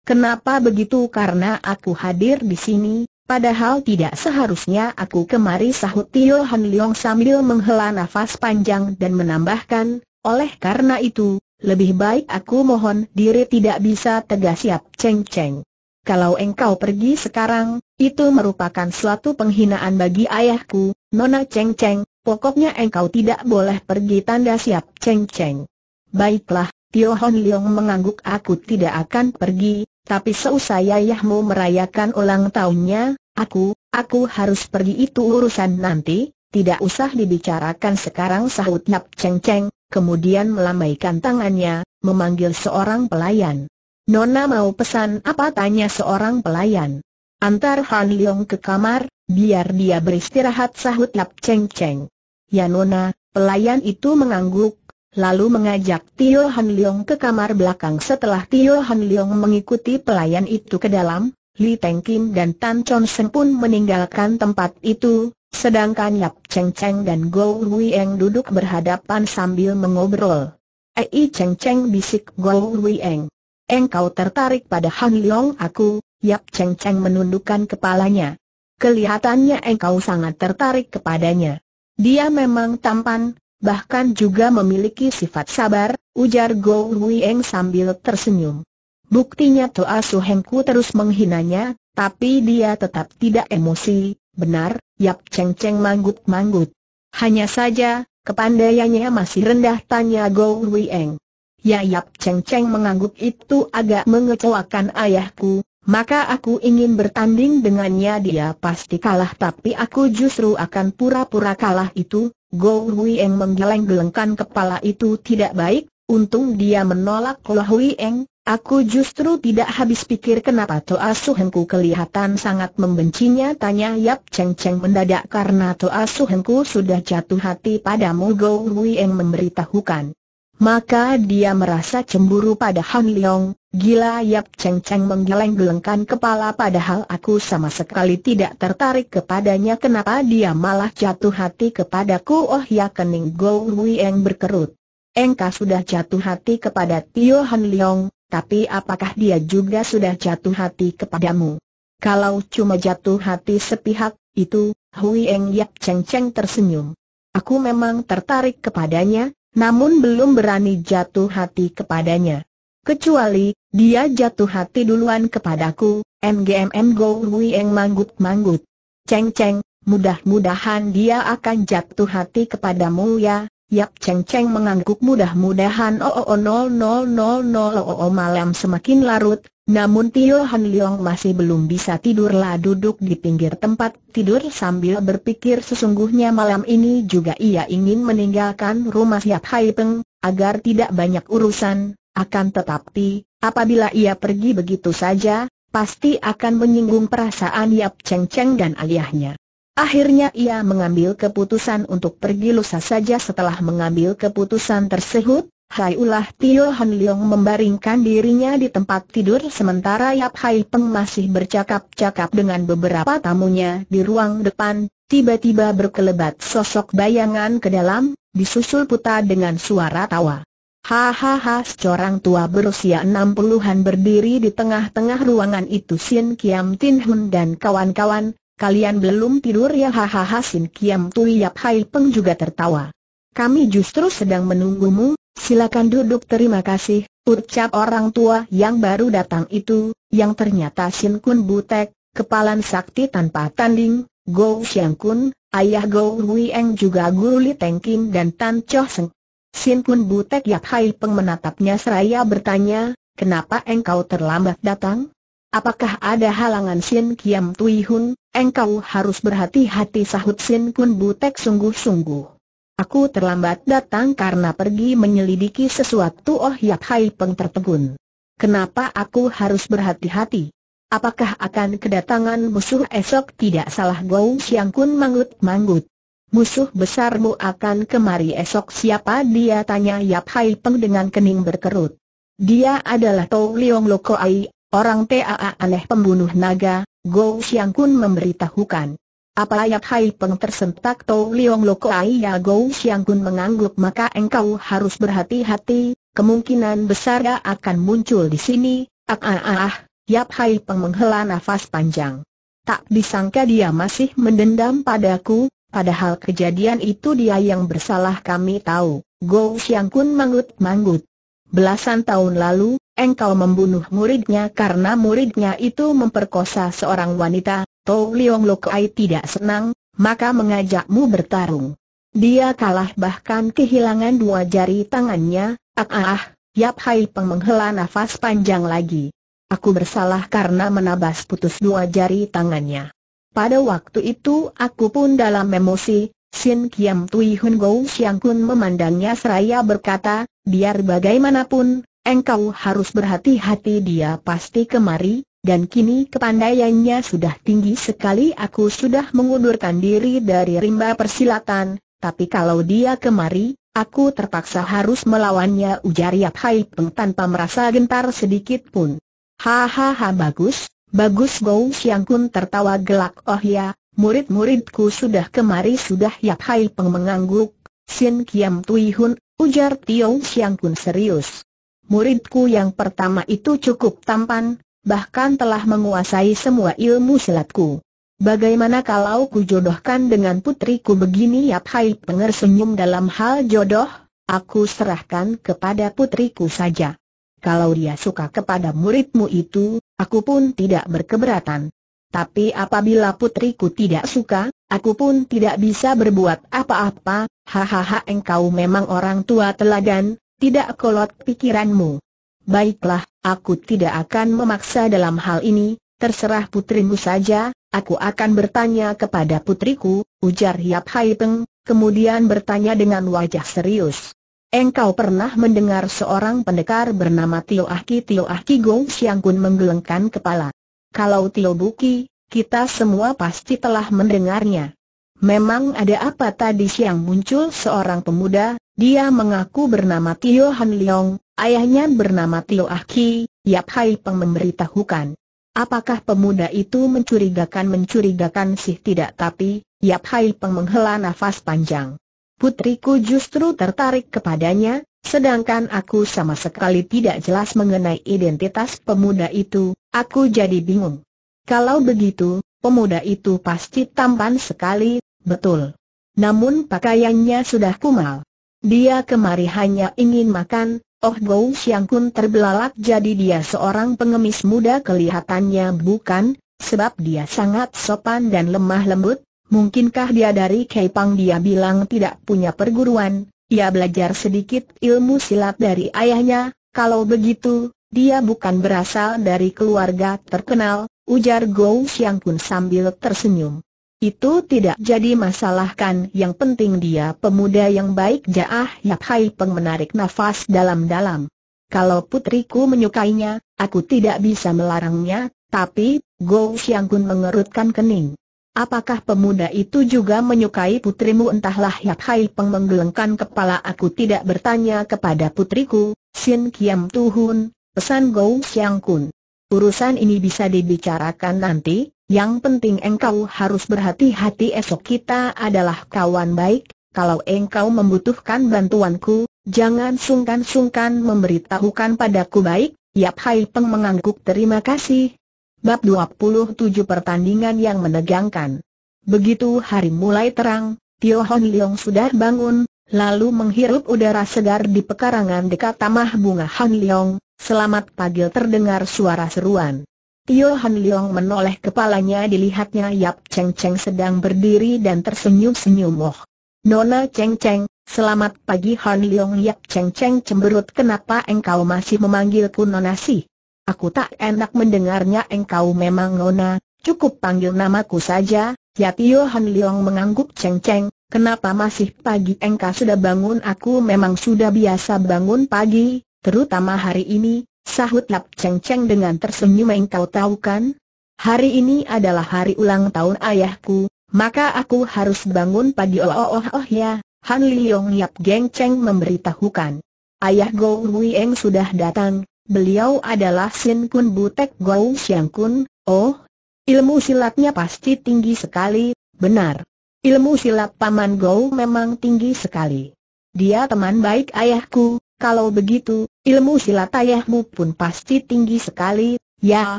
Kenapa begitu? Karena aku hadir di sini, padahal tidak seharusnya aku kemari sahut Tio Han Leong sambil menghela nafas panjang dan menambahkan, oleh karena itu, lebih baik aku mohon diri tidak bisa tegas siap Cheng Cheng. Kalau engkau pergi sekarang, itu merupakan suatu penghinaan bagi ayahku, Nona Cheng Cheng, pokoknya engkau tidak boleh pergi tanda siap Cheng Cheng. Baiklah, Tio Hon Leong mengangguk aku tidak akan pergi, tapi seusai ayahmu merayakan ulang tahunnya, aku, aku harus pergi itu urusan nanti, tidak usah dibicarakan sekarang sahut Nap Cheng Cheng, kemudian melambaikan tangannya, memanggil seorang pelayan. Nona mau pesan apa tanya seorang pelayan. Antar Han Leong ke kamar, biar dia beristirahat sahut Nap Cheng Cheng. Ya Nona, pelayan itu mengangguk, lalu mengajak Tio Han Leong ke kamar belakang setelah Tio Han Leong mengikuti pelayan itu ke dalam, Li Teng Kim dan Tan Chon Seng pun meninggalkan tempat itu, sedangkan Yap Cheng Cheng dan Go Eng duduk berhadapan sambil mengobrol. Ei Cheng Cheng bisik Go Eng. Engkau tertarik pada Han Leong aku, Yap Cheng Cheng menundukkan kepalanya. Kelihatannya engkau sangat tertarik kepadanya. Dia memang tampan, bahkan juga memiliki sifat sabar, ujar Go Huieng sambil tersenyum. Buktinya Toa Suhengku terus menghinanya, tapi dia tetap tidak emosi, benar, Yap Cheng Cheng manggut-manggut. Hanya saja, kepandaiannya masih rendah tanya Go Huieng. Ya Yap Cheng Cheng mengangguk itu agak mengecewakan ayahku, maka aku ingin bertanding dengannya dia pasti kalah tapi aku justru akan pura-pura kalah itu, Go Eng menggeleng-gelengkan kepala itu tidak baik, untung dia menolak Lo Eng. aku justru tidak habis pikir kenapa Toa Suhenku kelihatan sangat membencinya tanya Yap Cheng Cheng mendadak karena Toa Suhenku sudah jatuh hati padamu Go Eng memberitahukan. Maka dia merasa cemburu pada Han Leong, gila Yap Cheng Cheng menggeleng-gelengkan kepala padahal aku sama sekali tidak tertarik kepadanya kenapa dia malah jatuh hati kepadaku oh ya kening Go Yang berkerut. Engkau sudah jatuh hati kepada Tio Han Leong, tapi apakah dia juga sudah jatuh hati kepadamu? Kalau cuma jatuh hati sepihak, itu, Hui Eng Yap Cheng Cheng tersenyum. Aku memang tertarik kepadanya, namun belum berani jatuh hati kepadanya. Kecuali, dia jatuh hati duluan kepadaku, MGMM Go Hui manggut-manggut. Ceng-ceng, mudah-mudahan dia akan jatuh hati kepadamu ya. Yap ceng-ceng mengangguk mudah-mudahan oo oh oh oh, oh, oh, oh, malam semakin larut, namun Tio Han Leong masih belum bisa tidurlah duduk di pinggir tempat tidur sambil berpikir sesungguhnya malam ini juga ia ingin meninggalkan rumah siap Hai Peng, agar tidak banyak urusan, akan tetapi, apabila ia pergi begitu saja, pasti akan menyinggung perasaan Yap Cheng Cheng dan ayahnya. Akhirnya ia mengambil keputusan untuk pergi lusa saja setelah mengambil keputusan tersebut, Hai ulah Tio Han Leong membaringkan dirinya di tempat tidur sementara Yap Hai Peng masih bercakap-cakap dengan beberapa tamunya di ruang depan, tiba-tiba berkelebat sosok bayangan ke dalam, disusul puta dengan suara tawa. Hahaha seorang tua berusia enam puluhan berdiri di tengah-tengah ruangan itu Sin Kiam Tin Hun dan kawan-kawan, kalian belum tidur ya hahaha Sin Kiam Tui Yap Hai Peng juga tertawa. Kami justru sedang menunggumu, Silakan duduk terima kasih, ucap orang tua yang baru datang itu, yang ternyata Sin Kun Butek, kepalan sakti tanpa tanding, Go Xiang Kun, ayah Go Eng juga guru Li Teng Kim dan Tan Cho Seng. Sin Kun Butek Yap Hai Peng menatapnya seraya bertanya, kenapa engkau terlambat datang? Apakah ada halangan Sin Kiam Tui Hun, engkau harus berhati-hati sahut Sin Kun Butek sungguh-sungguh. Aku terlambat datang karena pergi menyelidiki sesuatu Oh Yap Hai Peng tertegun. Kenapa aku harus berhati-hati? Apakah akan kedatangan musuh esok tidak salah Gou Xiang Kun manggut-manggut? Musuh besarmu akan kemari esok siapa dia tanya Yap Hai Peng dengan kening berkerut. Dia adalah Tou Leong Lokoai, orang TAA aneh pembunuh naga, Gou Xiang Kun memberitahukan. Apa ayat Hai Peng tersentak Tau Liong Loko ya, Gou Xiang Kun mengangguk maka engkau harus berhati-hati, kemungkinan besar akan muncul di sini, ah, ah ah ah, Yap Hai Peng menghela nafas panjang. Tak disangka dia masih mendendam padaku, padahal kejadian itu dia yang bersalah kami tahu, Gou Xiang Kun manggut-manggut. Belasan tahun lalu, engkau membunuh muridnya karena muridnya itu memperkosa seorang wanita, Tou Leong Lokai tidak senang, maka mengajakmu bertarung. Dia kalah bahkan kehilangan dua jari tangannya, ah ah, ah Yap Hai Peng menghela nafas panjang lagi. Aku bersalah karena menabas putus dua jari tangannya. Pada waktu itu aku pun dalam emosi, Sin Kiam Tui Hun Gou Siang Kun memandangnya seraya berkata, biar bagaimanapun, engkau harus berhati-hati dia pasti kemari, dan kini kepandaiannya sudah tinggi sekali aku sudah mengundurkan diri dari rimba persilatan, tapi kalau dia kemari, aku terpaksa harus melawannya ujar Yap Hai Peng tanpa merasa gentar sedikit pun. Hahaha bagus, bagus Gou Siang Kun tertawa gelak oh ya, murid-muridku sudah kemari sudah Yap Hai Peng mengangguk, Sin Kiam Tui Hun, ujar Tio Siang Kun serius. Muridku yang pertama itu cukup tampan, bahkan telah menguasai semua ilmu silatku. Bagaimana kalau ku jodohkan dengan putriku begini Yap Hai Penger senyum dalam hal jodoh, aku serahkan kepada putriku saja. Kalau dia suka kepada muridmu itu, aku pun tidak berkeberatan. Tapi apabila putriku tidak suka, aku pun tidak bisa berbuat apa-apa, hahaha engkau memang orang tua teladan, tidak kolot pikiranmu. Baiklah, aku tidak akan memaksa dalam hal ini, terserah putrimu saja, aku akan bertanya kepada putriku, ujar Yap Hai Peng, kemudian bertanya dengan wajah serius. Engkau pernah mendengar seorang pendekar bernama Tio Ahki Tio Ahki Gong Siang Kun menggelengkan kepala. Kalau Tio Buki, kita semua pasti telah mendengarnya. Memang ada apa tadi siang muncul seorang pemuda, dia mengaku bernama Tio Han Leong, ayahnya bernama Tio Ah Ki, Yap Hai Peng memberitahukan. Apakah pemuda itu mencurigakan? Mencurigakan sih tidak tapi, Yap Hai Peng menghela nafas panjang. Putriku justru tertarik kepadanya, sedangkan aku sama sekali tidak jelas mengenai identitas pemuda itu, aku jadi bingung. Kalau begitu, pemuda itu pasti tampan sekali, betul. Namun pakaiannya sudah kumal. Dia kemari hanya ingin makan, Oh Gou Siang Kun terbelalak jadi dia seorang pengemis muda kelihatannya bukan, sebab dia sangat sopan dan lemah lembut, mungkinkah dia dari Pang? dia bilang tidak punya perguruan, ia belajar sedikit ilmu silat dari ayahnya, kalau begitu, dia bukan berasal dari keluarga terkenal, ujar Gou Siang Kun sambil tersenyum. Itu tidak jadi masalah kan yang penting dia pemuda yang baik Jaah Yap Hai Peng menarik nafas dalam-dalam. Kalau putriku menyukainya, aku tidak bisa melarangnya, tapi, Go Kun mengerutkan kening. Apakah pemuda itu juga menyukai putrimu entahlah Yap Hai Peng menggelengkan kepala aku tidak bertanya kepada putriku, Xin Kiam Tuhun, pesan Go Xiang Kun. Urusan ini bisa dibicarakan nanti, yang penting engkau harus berhati-hati esok kita adalah kawan baik, kalau engkau membutuhkan bantuanku, jangan sungkan-sungkan memberitahukan padaku baik, Yap Hai Peng mengangguk terima kasih. Bab 27 Pertandingan yang menegangkan Begitu hari mulai terang, Tio Hon Leong sudah bangun, lalu menghirup udara segar di pekarangan dekat Tamah Bunga Han Leong, selamat pagi terdengar suara seruan. Tio Han Leong menoleh kepalanya dilihatnya Yap Cheng Cheng sedang berdiri dan tersenyum-senyum moh. Nona Cheng Cheng, selamat pagi Han Leong Yap Cheng Cheng cemberut kenapa engkau masih memanggilku Nona sih? Aku tak enak mendengarnya engkau memang Nona, cukup panggil namaku saja, ya Tio Han Leong mengangguk Cheng Cheng, kenapa masih pagi engkau sudah bangun aku memang sudah biasa bangun pagi, terutama hari ini, Sahut Lap Cheng Cheng dengan tersenyum engkau tahu kan? Hari ini adalah hari ulang tahun ayahku, maka aku harus bangun pagi oh oh oh, oh ya, Han Yong Yap Geng Cheng memberitahukan. Ayah Go Weng sudah datang, beliau adalah Sin Kun Butek Go Xiang Kun, oh, ilmu silatnya pasti tinggi sekali, benar. Ilmu silat Paman Go memang tinggi sekali. Dia teman baik ayahku, kalau begitu, ilmu silat ayahmu pun pasti tinggi sekali, ya,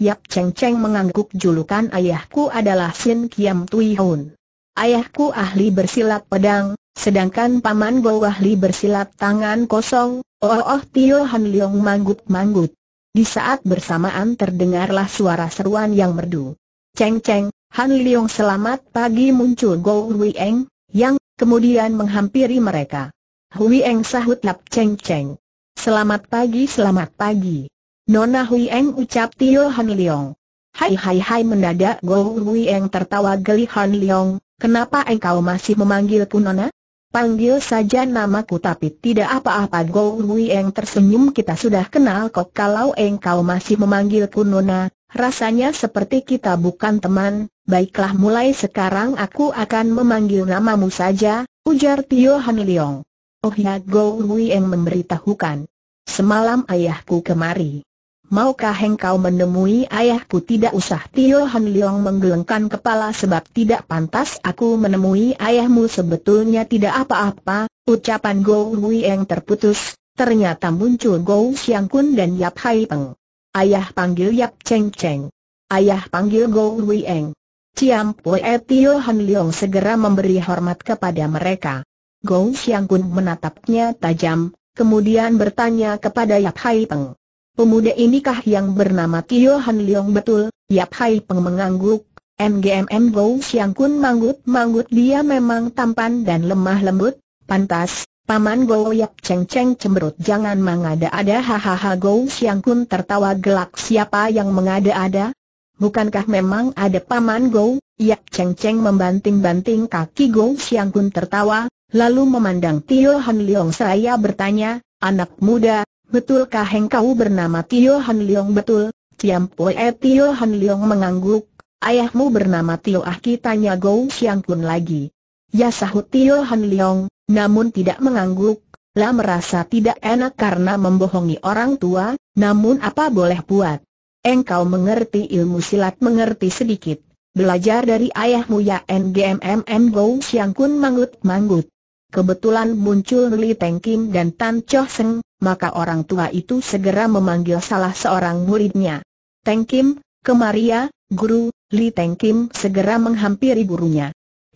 Yap Cheng Cheng mengangguk julukan ayahku adalah Sin Kiam Tui Hun. Ayahku ahli bersilat pedang, sedangkan paman Go ahli bersilat tangan kosong, oh oh Tio Han Leong manggut-manggut. Di saat bersamaan terdengarlah suara seruan yang merdu. Cheng Cheng, Han Leong selamat pagi muncul Go Wei Eng, yang kemudian menghampiri mereka. Hui Eng sahut Lap Cheng Cheng. Selamat pagi selamat pagi. Nona Hui Eng ucap Tio Han Leong. Hai hai hai mendadak Go Hui Eng tertawa geli Han Leong, kenapa engkau masih memanggilku Nona? Panggil saja namaku tapi tidak apa-apa Go Hui Eng tersenyum kita sudah kenal kok kalau engkau masih memanggilku Nona, rasanya seperti kita bukan teman, baiklah mulai sekarang aku akan memanggil namamu saja, ujar Tio Han Leong. Oh ya Go Wien memberitahukan. Semalam ayahku kemari. Maukah engkau menemui ayahku tidak usah Tio Han Leong menggelengkan kepala sebab tidak pantas aku menemui ayahmu sebetulnya tidak apa-apa, ucapan Go Wien terputus, ternyata muncul Go Siang Kun dan Yap Hai Peng. Ayah panggil Yap Cheng Cheng. Ayah panggil Go Wien. Ciam Poe Tio Han Leong segera memberi hormat kepada mereka. Gong Xiangkun menatapnya tajam, kemudian bertanya kepada Yap Hai Peng. Pemuda inikah yang bernama Tio Han Leong betul? Yap Hai Peng mengangguk. MGMM Gong Xiangkun manggut-manggut dia memang tampan dan lemah lembut, pantas, Paman Go Yap Cheng Cheng cemberut jangan mengada-ada hahaha Go Siang Kun tertawa gelak siapa yang mengada-ada? Bukankah memang ada Paman Go? Yap Cheng Cheng membanting-banting kaki Go Siang Kun tertawa, lalu memandang Tio Han Leong saya bertanya, anak muda, betulkah engkau bernama Tio Han Leong betul? Tiam Poe Tio Han Leong mengangguk, ayahmu bernama Tio Ah tanya Gou Xiang Kun lagi. Ya sahut Tio Han Leong, namun tidak mengangguk, lah merasa tidak enak karena membohongi orang tua, namun apa boleh buat. Engkau mengerti ilmu silat mengerti sedikit. Belajar dari ayahmu ya NGMMM Gou Xiang Kun mangut. manggut kebetulan muncul Li Teng Kim dan Tan Cho Seng, maka orang tua itu segera memanggil salah seorang muridnya. Teng Kim, kemari ya, guru, Li Teng Kim segera menghampiri gurunya.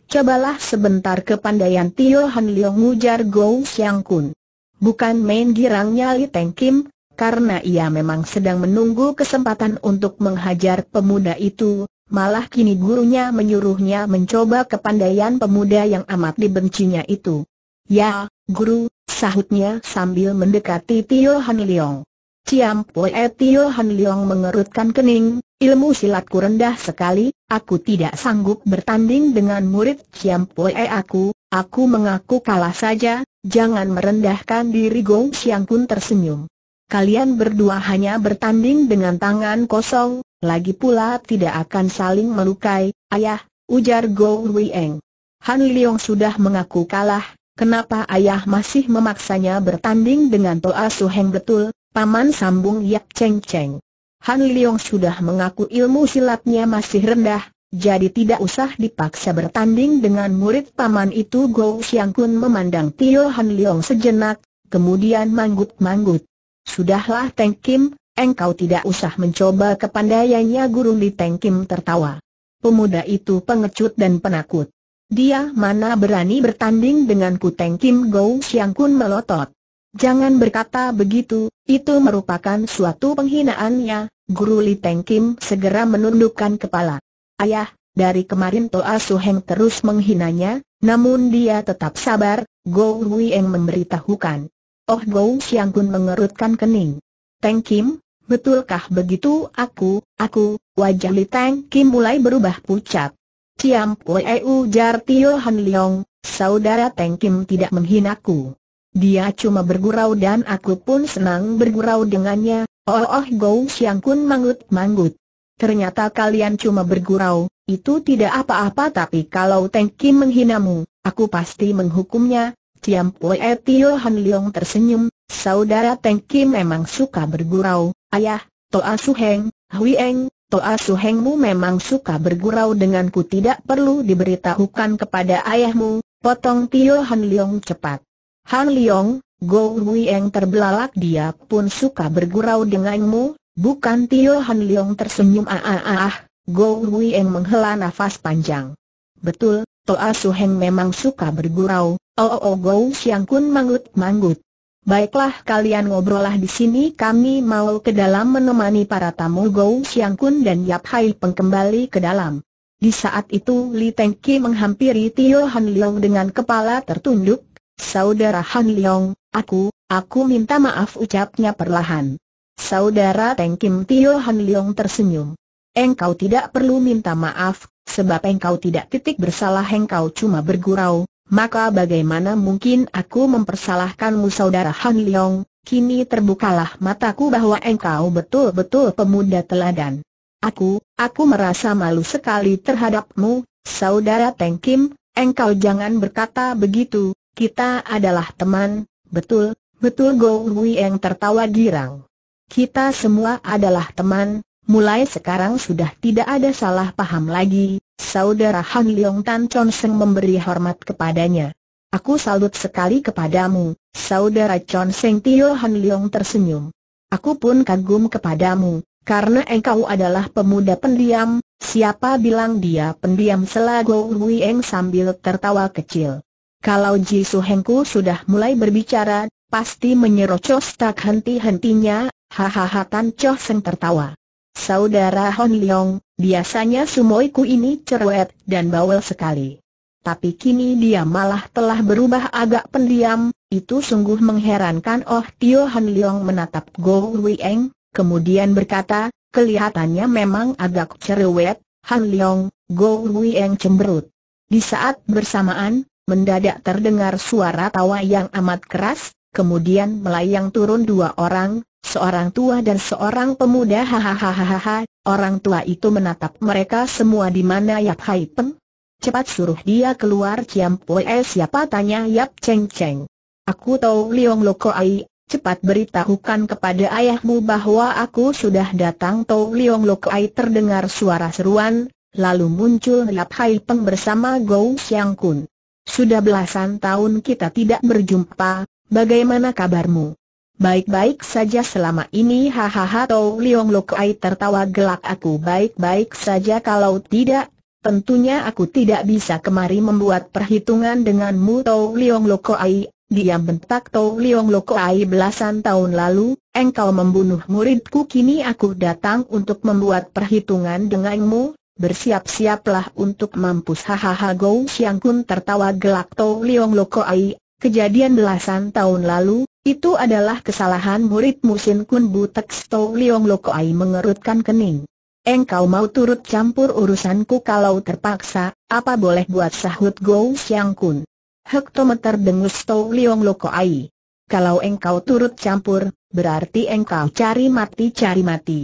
Cobalah sebentar kepandaian Tio Han Leong ujar Gou Xiang Kun. Bukan main girangnya Li Teng Kim, karena ia memang sedang menunggu kesempatan untuk menghajar pemuda itu, Malah kini gurunya menyuruhnya mencoba kepandaian pemuda yang amat dibencinya itu. Ya, guru, sahutnya sambil mendekati Tio Han Leong. Ciam Poe eh, Tio Han Leong mengerutkan kening, ilmu silatku rendah sekali, aku tidak sanggup bertanding dengan murid Ciam Poe eh, aku, aku mengaku kalah saja, jangan merendahkan diri Gong Siang pun tersenyum kalian berdua hanya bertanding dengan tangan kosong, lagi pula tidak akan saling melukai, ayah, ujar Go Wieng. Han Liyong sudah mengaku kalah, kenapa ayah masih memaksanya bertanding dengan Toa Su Heng betul, paman sambung Yap Cheng Cheng. Han Leong sudah mengaku ilmu silatnya masih rendah, jadi tidak usah dipaksa bertanding dengan murid paman itu Go Xiang Kun memandang Tio Han Leong sejenak, kemudian manggut-manggut. Sudahlah Teng Kim, engkau tidak usah mencoba kepandaiannya guru Li Teng Kim tertawa. Pemuda itu pengecut dan penakut. Dia mana berani bertanding denganku Teng Kim Gou Siang Kun melotot. Jangan berkata begitu, itu merupakan suatu penghinaannya, Guru Li Teng Kim segera menundukkan kepala. Ayah, dari kemarin Toa Su Heng terus menghinanya, namun dia tetap sabar, Gou Hui Eng memberitahukan. Oh Gou Kun mengerutkan kening. Teng Kim, betulkah begitu aku, aku, wajah Li Teng Kim mulai berubah pucat. Ciam Wei ujar Tio Han Leong, saudara Teng Kim tidak menghinaku. Dia cuma bergurau dan aku pun senang bergurau dengannya, oh oh Gou Kun manggut-manggut. Ternyata kalian cuma bergurau, itu tidak apa-apa tapi kalau Teng Kim menghinamu, aku pasti menghukumnya, Tiam Pue Tio Han Leong tersenyum, saudara Teng Kim memang suka bergurau, ayah, Toa Heng, Hui Eng, Toa Hengmu memang suka bergurau denganku tidak perlu diberitahukan kepada ayahmu, potong Tio Han Leong cepat. Han Leong, Go Hui Eng terbelalak dia pun suka bergurau denganmu, bukan Tio Han Leong tersenyum ah ah ah, ah. Go Hui Eng menghela nafas panjang. Betul, Toa Heng memang suka bergurau, Oh oh oh Gou Xiang Kun mangut. manggut Baiklah kalian ngobrolah di sini kami mau ke dalam menemani para tamu Gou Xiang Kun dan Yap Hai Peng kembali ke dalam. Di saat itu Li Teng Ki menghampiri Tio Han Leong dengan kepala tertunduk. Saudara Han Leong, aku, aku minta maaf ucapnya perlahan. Saudara Teng Kim Tio Han Leong tersenyum. Engkau tidak perlu minta maaf, sebab engkau tidak titik bersalah engkau cuma bergurau, maka bagaimana mungkin aku mempersalahkanmu saudara Han Leong, kini terbukalah mataku bahwa engkau betul-betul pemuda teladan. Aku, aku merasa malu sekali terhadapmu, saudara Teng Kim, engkau jangan berkata begitu, kita adalah teman, betul, betul Go yang tertawa girang. Kita semua adalah teman, mulai sekarang sudah tidak ada salah paham lagi, Saudara Han Leong Tan Chon Seng memberi hormat kepadanya. Aku salut sekali kepadamu, saudara Chon Seng Tio Han Leong tersenyum. Aku pun kagum kepadamu, karena engkau adalah pemuda pendiam, siapa bilang dia pendiam selago Eng sambil tertawa kecil. Kalau Ji Su Hengku sudah mulai berbicara, pasti menyerocos tak henti-hentinya, hahaha Tan Chon Seng tertawa. Saudara Hon Leong, biasanya sumoiku ini cerewet dan bawel sekali. Tapi kini dia malah telah berubah agak pendiam, itu sungguh mengherankan Oh Tio Hon Leong menatap Go Eng, kemudian berkata, kelihatannya memang agak cerewet, Han Leong, Go Eng cemberut. Di saat bersamaan, mendadak terdengar suara tawa yang amat keras, kemudian melayang turun dua orang, seorang tua dan seorang pemuda hahaha, orang tua itu menatap mereka semua di mana Yap Hai Peng? Cepat suruh dia keluar Ciam Poe eh, siapa tanya Yap Cheng Cheng. Aku tahu Liong Loko Ai, cepat beritahukan kepada ayahmu bahwa aku sudah datang Tahu Liong Loko Ai terdengar suara seruan, lalu muncul Yap Hai Peng bersama Gou Xiang Kun. Sudah belasan tahun kita tidak berjumpa, Bagaimana kabarmu? Baik-baik saja selama ini hahaha Tau Liong Lokai tertawa gelak aku baik-baik saja kalau tidak, tentunya aku tidak bisa kemari membuat perhitungan denganmu Tau Liong Lokai Diam bentak Tau Liong Lokai. belasan tahun lalu, engkau membunuh muridku kini aku datang untuk membuat perhitungan denganmu, bersiap-siaplah untuk mampus hahaha Gou Siang Kun tertawa gelak Tau Liong Lokai kejadian belasan tahun lalu, itu adalah kesalahan murid Musin Kun Butek Stow Liong Ai mengerutkan kening. Engkau mau turut campur urusanku kalau terpaksa, apa boleh buat sahut Gou Siang Kun. Hektometer dengus Stow Liong Ai. Kalau engkau turut campur, berarti engkau cari mati cari mati.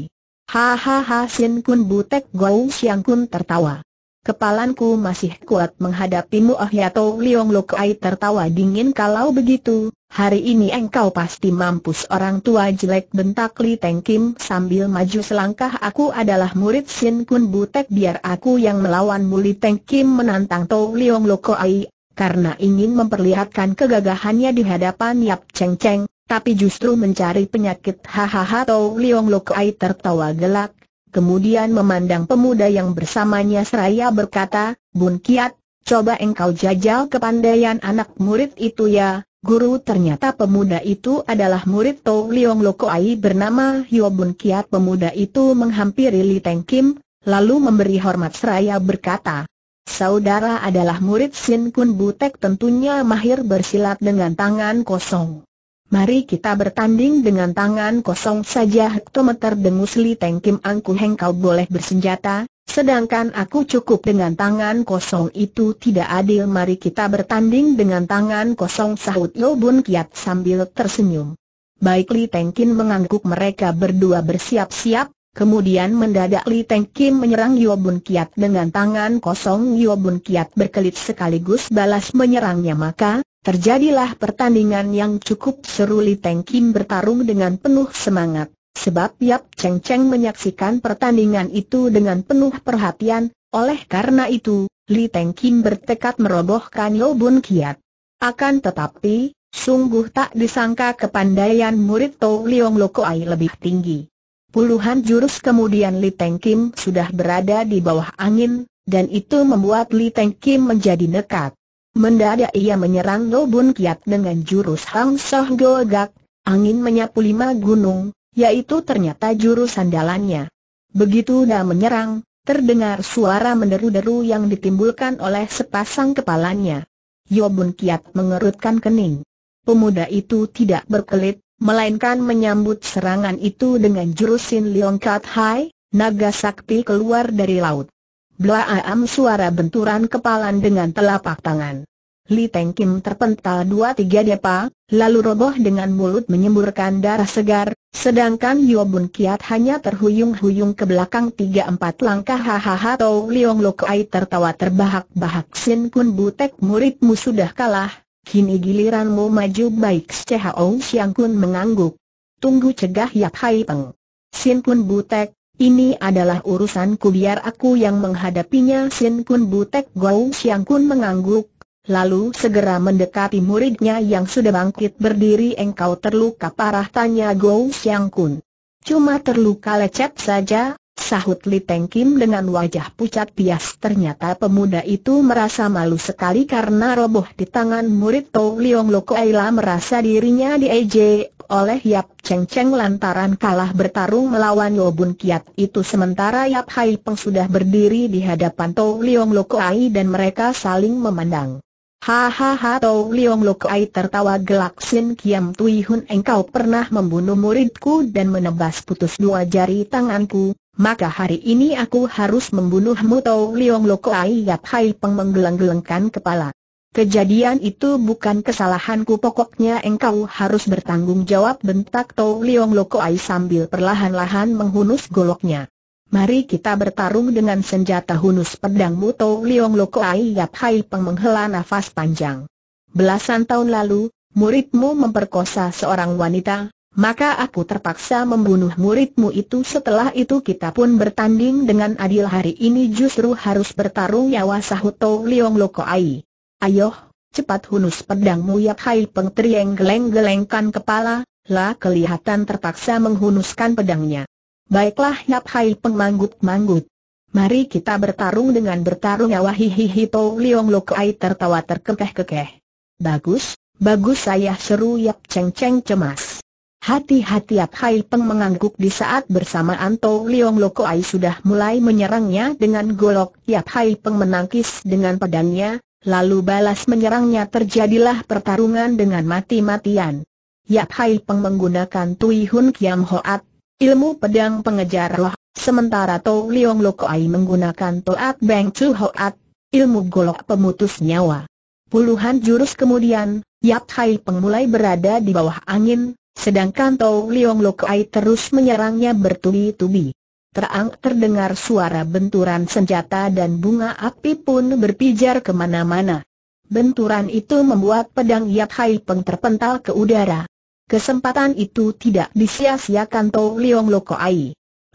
Hahaha Sin Kun Butek Gou Siang Kun tertawa kepalanku masih kuat menghadapimu Ah Yato Liong Kai tertawa dingin kalau begitu, hari ini engkau pasti mampus orang tua jelek bentak Li Teng Kim sambil maju selangkah aku adalah murid Sin Kun Butek biar aku yang melawanmu Li Teng Kim menantang To Liong Kai karena ingin memperlihatkan kegagahannya di hadapan Yap Cheng Cheng, tapi justru mencari penyakit hahaha To Liong Kai tertawa gelak, kemudian memandang pemuda yang bersamanya seraya berkata, Bun Kiat, coba engkau jajal kepandaian anak murid itu ya, Guru ternyata pemuda itu adalah murid Tou Liong Lokoai bernama Hyo Bun Kiat Pemuda itu menghampiri Li Teng Kim, lalu memberi hormat seraya berkata Saudara adalah murid Sin Kun Butek tentunya mahir bersilat dengan tangan kosong Mari kita bertanding dengan tangan kosong saja hektometer dengus Li Teng Kim Angku Heng kau boleh bersenjata, sedangkan aku cukup dengan tangan kosong itu tidak adil mari kita bertanding dengan tangan kosong sahut Yo Bun Kiat sambil tersenyum. Baik Li Teng Kim mengangguk mereka berdua bersiap-siap, Kemudian mendadak Li Teng Kim menyerang Yobun Kiat dengan tangan kosong Yobun Kiat berkelit sekaligus balas menyerangnya maka, Terjadilah pertandingan yang cukup seru Li Teng Kim bertarung dengan penuh semangat. Sebab Yap Cheng Cheng menyaksikan pertandingan itu dengan penuh perhatian, oleh karena itu, Li Teng Kim bertekad merobohkan Bun Kiat. Akan tetapi, sungguh tak disangka kepandaian murid Tou Leong Ai lebih tinggi. Puluhan jurus kemudian Li Teng Kim sudah berada di bawah angin, dan itu membuat Li Teng Kim menjadi nekat. Mendadak ia menyerang Do Kiat dengan jurus Hang Soh Gogak, angin menyapu lima gunung, yaitu ternyata jurus andalannya. Begitu dia menyerang, terdengar suara menderu-deru yang ditimbulkan oleh sepasang kepalanya. Yobun Kiat mengerutkan kening. Pemuda itu tidak berkelit, melainkan menyambut serangan itu dengan jurusin Leong Kat Hai, naga sakti keluar dari laut. Blaam suara benturan kepalan dengan telapak tangan. Li Teng Kim terpental dua tiga depa, lalu roboh dengan mulut menyemburkan darah segar, sedangkan Bun Kiat hanya terhuyung-huyung ke belakang tiga empat langkah hahaha Tau Liong Kai tertawa terbahak-bahak Sin Kun Butek muridmu sudah kalah, kini giliranmu maju baik Chao Siang Kun mengangguk. Tunggu cegah Yak Hai Peng. Sin Kun Butek, ini adalah urusanku biar aku yang menghadapinya Sin Kun Butek Gou Siang Kun mengangguk, lalu segera mendekati muridnya yang sudah bangkit berdiri engkau terluka parah tanya Gou Siang Kun. Cuma terluka lecet saja, sahut Li Teng Kim dengan wajah pucat pias ternyata pemuda itu merasa malu sekali karena roboh di tangan murid Tau Liong Loko Aila merasa dirinya di oleh Yap Cheng Cheng lantaran kalah bertarung melawan Yobun Kiat itu sementara Yap Hai Peng sudah berdiri di hadapan Tou Liong Lokoai dan mereka saling memandang. Hahaha Tou Liong Lokoai tertawa gelak Sin Kiam Tui Hun engkau pernah membunuh muridku dan menebas putus dua jari tanganku, maka hari ini aku harus membunuhmu Tou Liong Lokoai Yap Hai Peng menggeleng-gelengkan kepala. Kejadian itu bukan kesalahanku pokoknya engkau harus bertanggung jawab bentak Tau Leong Lokoai sambil perlahan-lahan menghunus goloknya. Mari kita bertarung dengan senjata hunus pedangmu Tau Leong Lokoai Yap Hai Peng menghela nafas panjang. Belasan tahun lalu, muridmu memperkosa seorang wanita, maka aku terpaksa membunuh muridmu itu setelah itu kita pun bertanding dengan adil hari ini justru harus bertarung nyawa sahut Tau Leong Lokoai. Ayo, cepat hunus pedangmu Yap Hai Peng Trieng geleng-gelengkan kepala, lah kelihatan terpaksa menghunuskan pedangnya. Baiklah Yap Hai Peng manggut-manggut. Mari kita bertarung dengan bertarung nyawa hihihi Tou Liong Kai tertawa terkekeh-kekeh. Bagus, bagus saya seru Yap Cheng Cheng cemas. Hati-hati Yap Hai Peng mengangguk di saat bersamaan Tou Liong Lokoai sudah mulai menyerangnya dengan golok. Yap Hai Peng menangkis dengan pedangnya, Lalu balas menyerangnya terjadilah pertarungan dengan mati-matian. Yap Hai Peng menggunakan Tui Hun Kiam Hoat, ilmu pedang pengejar roh, sementara Tou Leong Lokoai menggunakan Toat Beng Chu Hoat, ilmu golok pemutus nyawa. Puluhan jurus kemudian, Yap Hai Peng mulai berada di bawah angin, sedangkan Tou Leong Lokai terus menyerangnya bertubi-tubi. Terang terdengar suara benturan senjata dan bunga api pun berpijar kemana-mana. Benturan itu membuat pedang Yap Hai Peng terpental ke udara. Kesempatan itu tidak disia-siakan Tou Leong Loko Ah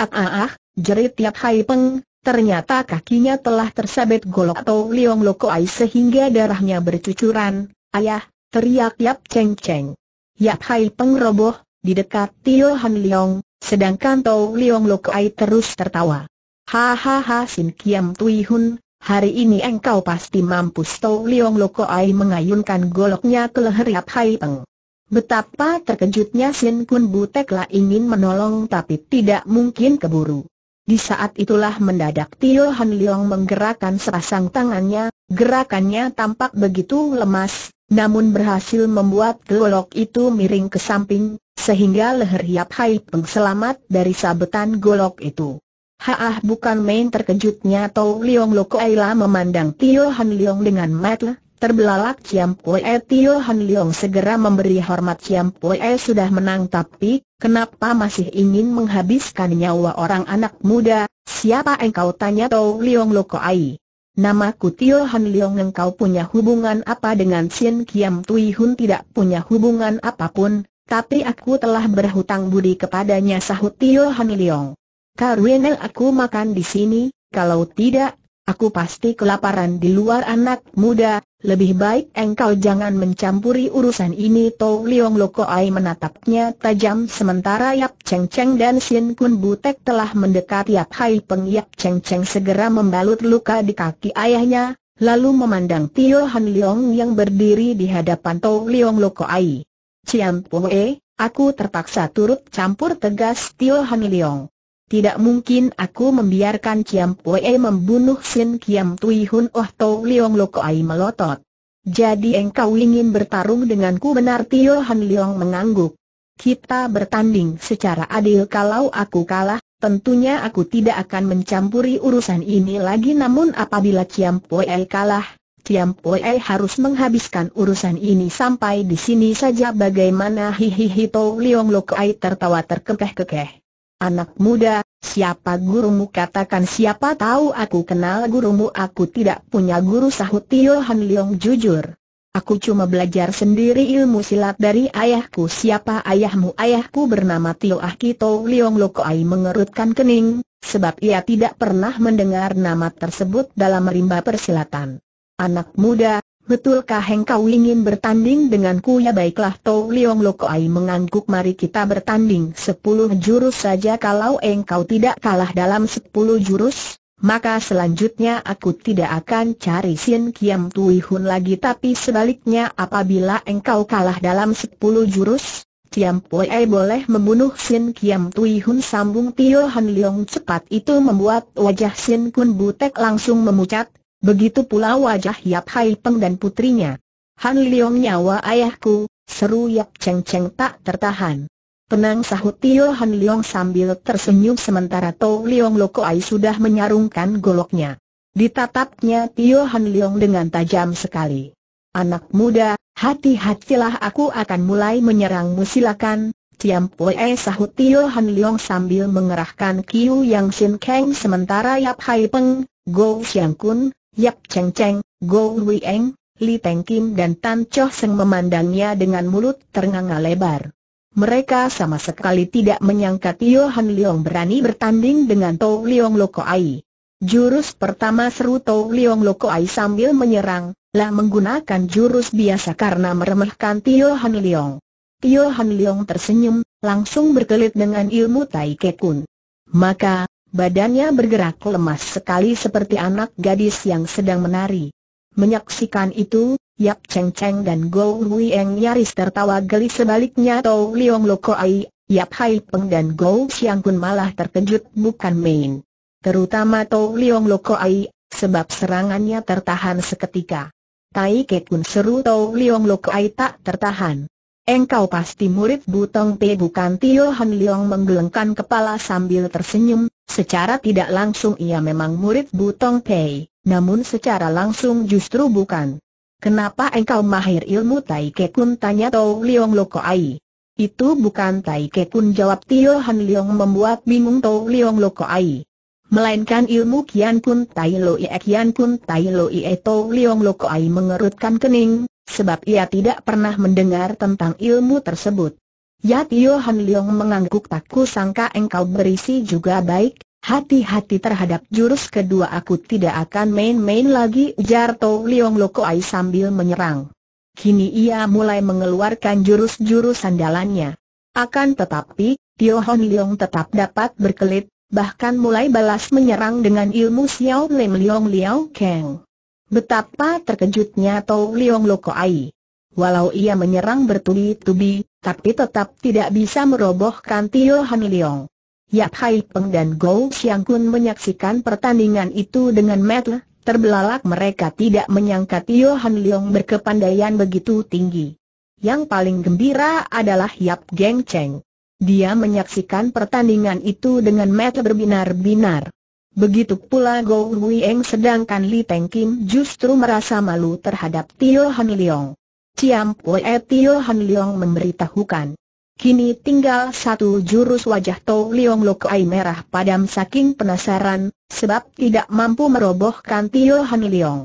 ah ah, jerit Yap Hai Peng, ternyata kakinya telah tersabet golok Tou Loko Ai sehingga darahnya bercucuran. Ayah, teriak Yap Cheng Cheng. Yap Hai Peng roboh, di dekat Tio Han Leong, sedangkan Tau Leong Ai terus tertawa. Hahaha Sin Kiam Tui Hun, hari ini engkau pasti mampus Tau Leong Ai mengayunkan goloknya ke leher Yap Hai Peng. Betapa terkejutnya Sin Kun Buteklah ingin menolong tapi tidak mungkin keburu. Di saat itulah mendadak Tio Han Leong menggerakkan sepasang tangannya, gerakannya tampak begitu lemas, namun berhasil membuat golok itu miring ke samping, sehingga leher Yap Hai Peng selamat dari sabetan golok itu. Haah bukan main terkejutnya Tau Leong Loko Aila memandang Tio Han Leong dengan mata Terbelalak Ciam Poe Tio Han Leong segera memberi hormat Ciam Poe sudah menang tapi, kenapa masih ingin menghabiskan nyawa orang anak muda, siapa engkau tanya Tau Leong Loko Aila? Namaku Tio Han Leong engkau punya hubungan apa dengan Sien Kiam Tui Hun tidak punya hubungan apapun, tapi aku telah berhutang budi kepadanya sahut Tio Han Leong. Karena aku makan di sini, kalau tidak Aku pasti kelaparan di luar anak muda, lebih baik engkau jangan mencampuri urusan ini Leong Loko Ai menatapnya tajam sementara Yap Cheng Cheng dan Sin Kun Butek telah mendekat Yap Hai Peng Yap Cheng Cheng segera membalut luka di kaki ayahnya, lalu memandang Tio Han Leong yang berdiri di hadapan Leong Loko Ai. Ciam Poe, aku terpaksa turut campur tegas Tio Han Leong. Tidak mungkin aku membiarkan Kiam Pue membunuh Sin Kiam Tui Hun Oh Tau Leong Loko Ai melotot. Jadi engkau ingin bertarung denganku benar Tio Han Leong mengangguk. Kita bertanding secara adil kalau aku kalah, tentunya aku tidak akan mencampuri urusan ini lagi namun apabila Kiam Pue kalah, Kiam Pue harus menghabiskan urusan ini sampai di sini saja bagaimana hihihi Tau Leong Loko Ai tertawa terkekeh-kekeh anak muda, siapa gurumu katakan siapa tahu aku kenal gurumu aku tidak punya guru sahut Tio Han Leong jujur. Aku cuma belajar sendiri ilmu silat dari ayahku siapa ayahmu ayahku bernama Tio Ah Kito Leong Lokoai mengerutkan kening, sebab ia tidak pernah mendengar nama tersebut dalam rimba persilatan. Anak muda, Betulkah engkau ingin bertanding denganku ya baiklah Tau Leong Lokoai mengangguk mari kita bertanding sepuluh jurus saja kalau engkau tidak kalah dalam sepuluh jurus, maka selanjutnya aku tidak akan cari Sin Kiam Tui Hun lagi tapi sebaliknya apabila engkau kalah dalam sepuluh jurus, Kiam Ai boleh membunuh Sin Kiam Tui Hun sambung Tio Han Leong cepat itu membuat wajah Sin Kun Butek langsung memucat, Begitu pula wajah Yap Hai Peng dan putrinya. Han Leong nyawa ayahku, seru Yap Cheng Cheng tak tertahan. Tenang sahut Tio Han Leong sambil tersenyum sementara Tau Leong Loko Ai sudah menyarungkan goloknya. Ditatapnya Tio Han Leong dengan tajam sekali. Anak muda, hati-hatilah aku akan mulai menyerangmu silakan, Tiam Poe sahut Tio Han Leong sambil mengerahkan Kiu Yang Sin Kang sementara Yap Hai Peng, Go Siang Kun, Yap Cheng Cheng, Go Wei Eng, Li Teng Kim dan Tan Choh Seng memandangnya dengan mulut ternganga lebar. Mereka sama sekali tidak menyangka Tio Han Leong berani bertanding dengan Tou Leong Loko Ai. Jurus pertama seru Tou Leong Loko Ai sambil menyerang, lah menggunakan jurus biasa karena meremehkan Tio Han Leong. Tio Han Leong tersenyum, langsung berkelit dengan ilmu Tai Kekun. Maka, Badannya bergerak lemas sekali seperti anak gadis yang sedang menari. Menyaksikan itu, Yap Cheng Cheng dan Go Eng nyaris tertawa geli sebaliknya Tau Leong Loko Ai, Yap Hai Peng dan Go Siang Kun malah terkejut bukan main. Terutama Tau Leong Loko Ai, sebab serangannya tertahan seketika. Tai Kekun seru Tau Leong Loko Ai tak tertahan. Engkau pasti murid Butong Pe bukan Tio Han Leong menggelengkan kepala sambil tersenyum, secara tidak langsung ia memang murid Butong Pe, namun secara langsung justru bukan. Kenapa engkau mahir ilmu Tai Kekun? tanya Tau Leong Loko Ai. Itu bukan Tai Kekun, jawab Tio Han Leong membuat bingung Tau Leong Loko Ai. Melainkan ilmu Kian Pun Tai Lo Ie Kian Pun Tai Lo Ie To Liong Lo Koai mengerutkan kening, sebab ia tidak pernah mendengar tentang ilmu tersebut. Ya Tio Han Leong mengangguk takku sangka engkau berisi juga baik, hati-hati terhadap jurus kedua aku tidak akan main-main lagi ujar To Leong Lo Koai sambil menyerang. Kini ia mulai mengeluarkan jurus-jurus sandalannya. Akan tetapi, Tio Hon Leong tetap dapat berkelit, bahkan mulai balas menyerang dengan ilmu Xiao Lim Liong Liao Kang. Betapa terkejutnya Tou Liong Ai. Walau ia menyerang bertubi-tubi, tapi tetap tidak bisa merobohkan Tio Han Liong. Yap Hai Peng dan Gou Xiang Kun menyaksikan pertandingan itu dengan metel, terbelalak mereka tidak menyangka Tio Han Liong berkepandaian begitu tinggi. Yang paling gembira adalah Yap Geng Cheng. Dia menyaksikan pertandingan itu dengan mata berbinar-binar. Begitu pula Go Huieng sedangkan Li Teng Kim justru merasa malu terhadap Tio Han Leong. Ciam Pue Tio Han Leong memberitahukan. Kini tinggal satu jurus wajah Tau Leong Lokai merah padam saking penasaran, sebab tidak mampu merobohkan Tio Han Leong.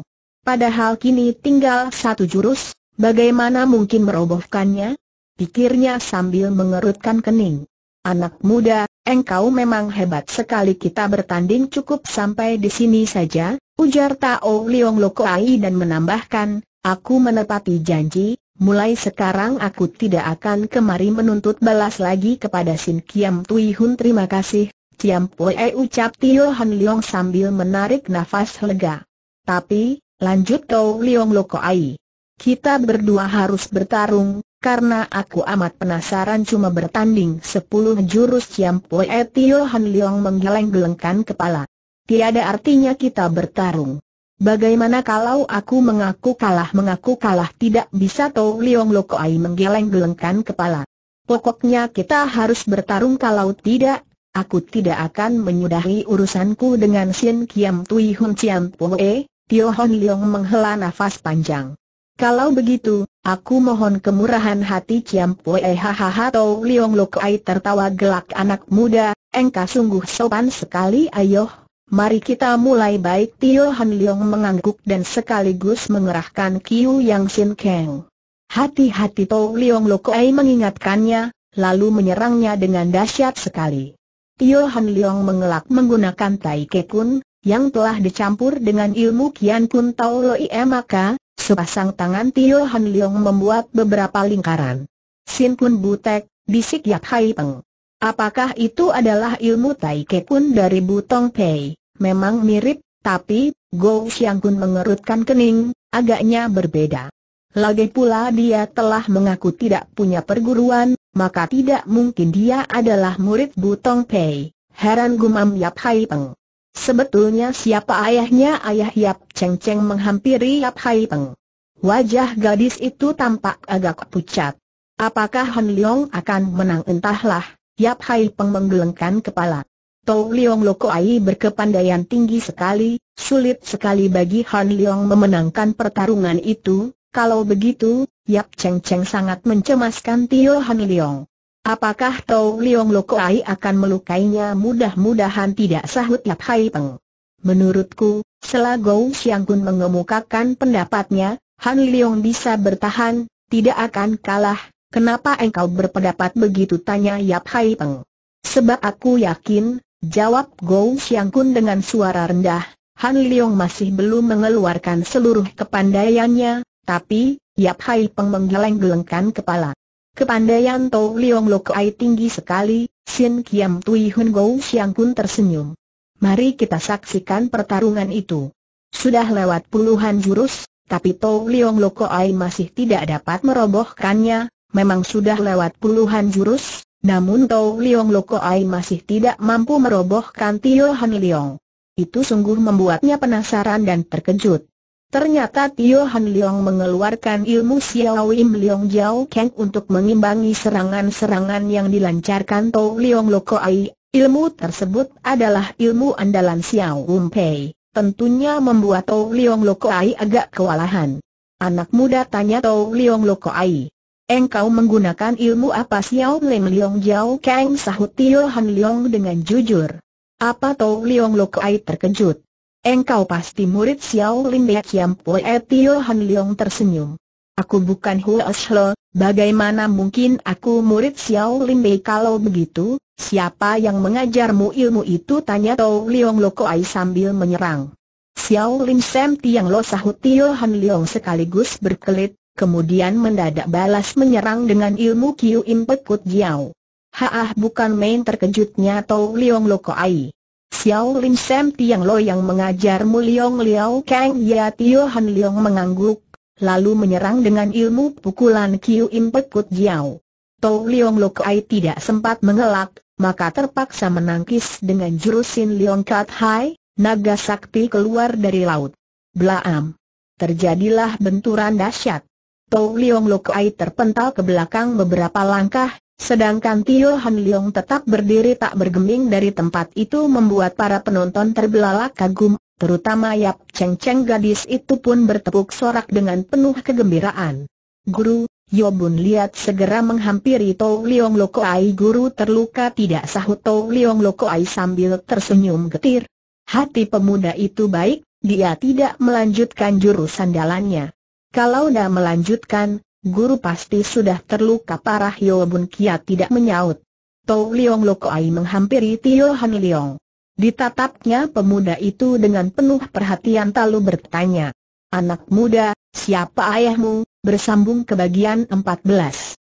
Padahal kini tinggal satu jurus, bagaimana mungkin merobohkannya? pikirnya sambil mengerutkan kening. Anak muda, engkau memang hebat sekali kita bertanding cukup sampai di sini saja, ujar Tao Loko Lokoai dan menambahkan, aku menepati janji, mulai sekarang aku tidak akan kemari menuntut balas lagi kepada Sin Kiam Tui Hun terima kasih, Kiam Poe ucap Tio Han Leong sambil menarik nafas lega. Tapi, lanjut Tao Leong Ai, Kita berdua harus bertarung, karena aku amat penasaran cuma bertanding sepuluh jurus Ciam Pue Tio Han Leong menggeleng-gelengkan kepala. Tiada artinya kita bertarung. Bagaimana kalau aku mengaku kalah mengaku kalah tidak bisa Tau Leong Ai menggeleng-gelengkan kepala. Pokoknya kita harus bertarung kalau tidak, aku tidak akan menyudahi urusanku dengan sien Kiam Tui Hun Ciam Pue, Tio Han Leong menghela nafas panjang. Kalau begitu, aku mohon kemurahan hati Ciam Pue hahaha Tau Liong Lokai tertawa gelak anak muda, engkau sungguh sopan sekali ayoh. Mari kita mulai baik Tio Han Liong mengangguk dan sekaligus mengerahkan Kiu Yang Sin Kang. Hati-hati Tau Liong Lokai mengingatkannya, lalu menyerangnya dengan dahsyat sekali. Tio Han Liong mengelak menggunakan Tai Kekun, yang telah dicampur dengan ilmu Kian Kun Tau Loi Maka, sepasang tangan Tio Han Leong membuat beberapa lingkaran. Sin Kun Butek, bisik Yap Hai Peng. Apakah itu adalah ilmu Tai Ke Kun dari Butong Pei? Memang mirip, tapi, Go Xiang Kun mengerutkan kening, agaknya berbeda. Lagi pula dia telah mengaku tidak punya perguruan, maka tidak mungkin dia adalah murid Butong Pei. Heran gumam Yap Hai Peng. Sebetulnya siapa ayahnya ayah Yap Cheng Cheng menghampiri Yap Hai Peng. Wajah gadis itu tampak agak pucat. Apakah Han Leong akan menang entahlah, Yap Hai Peng menggelengkan kepala. Tau Leong Ai berkepandaian tinggi sekali, sulit sekali bagi Han Leong memenangkan pertarungan itu, kalau begitu, Yap Cheng Cheng sangat mencemaskan Tio Han Leong. Apakah Tau Leong Ai akan melukainya mudah-mudahan tidak sahut Yap Hai Peng. Menurutku, Selagou Kun mengemukakan pendapatnya, Han Leong bisa bertahan, tidak akan kalah, kenapa engkau berpendapat begitu tanya Yap Hai Peng. Sebab aku yakin, jawab Gou Xiang Kun dengan suara rendah, Han Leong masih belum mengeluarkan seluruh kepandaiannya, tapi, Yap Hai Peng menggeleng-gelengkan kepala. Kepandaian Tou Leong Lokai tinggi sekali, Sin Kiam Tui Hun Gou Xiang Kun tersenyum. Mari kita saksikan pertarungan itu. Sudah lewat puluhan jurus, tapi Liong Loko Ai masih tidak dapat merobohkannya, memang sudah lewat puluhan jurus, namun Liong Loko Ai masih tidak mampu merobohkan Tio Han Liong. Itu sungguh membuatnya penasaran dan terkejut. Ternyata Tio Han Liong mengeluarkan ilmu Xiao Im Liong Jiao Kang untuk mengimbangi serangan-serangan yang dilancarkan Tou Liong Loko Ai. Ilmu tersebut adalah ilmu andalan Xiao Um Pei tentunya membuat Tau Liong Lokoai agak kewalahan. Anak muda tanya Tau Liong Lokoai. Engkau menggunakan ilmu apa Xiao Lim Liong Jiao Kang sahut Tio Han Liong dengan jujur. Apa Tau Liong Lokoai terkejut. Engkau pasti murid Xiao Lim Bia Kiam Poe Tio Han Liong tersenyum. Aku bukan Hu Lo, bagaimana mungkin aku murid Xiao Lim Bia kalau begitu, Siapa yang mengajarmu ilmu itu? Tanya Tau Liong Lo Koai sambil menyerang. Xiao Lim Sam Tiang Lo sahut Tio Han Liong sekaligus berkelit, kemudian mendadak balas menyerang dengan ilmu Kiu Im Pekut Jiao. Haah bukan main terkejutnya Tau Liong Lo Koai. Xiao Lim Sam Tiang Lo yang mengajarmu Liong Liao Kang Ya Tio Han Liong mengangguk, lalu menyerang dengan ilmu pukulan Kiu Im Pekut Jiao. Tou Liong Kai tidak sempat mengelak, maka terpaksa menangkis dengan jurusin Liong Kat Hai, naga sakti keluar dari laut. Blaam! Terjadilah benturan dahsyat. Tou Liong Kai terpental ke belakang beberapa langkah, sedangkan Tio Han Liong tetap berdiri tak bergeming dari tempat itu membuat para penonton terbelalak kagum, terutama Yap Cheng Cheng gadis itu pun bertepuk sorak dengan penuh kegembiraan. Guru, Yobun lihat segera menghampiri Tou Liong Lokoai guru terluka tidak sahut Tou Liong Lokoai sambil tersenyum getir. Hati pemuda itu baik, dia tidak melanjutkan jurusan dalannya. Kalau dah melanjutkan, guru pasti sudah terluka parah Yobun kia tidak menyaut. Tou Liong Lokoai menghampiri Tio Han Liong. Ditatapnya pemuda itu dengan penuh perhatian lalu bertanya. Anak muda, siapa ayahmu? bersambung ke bagian 14.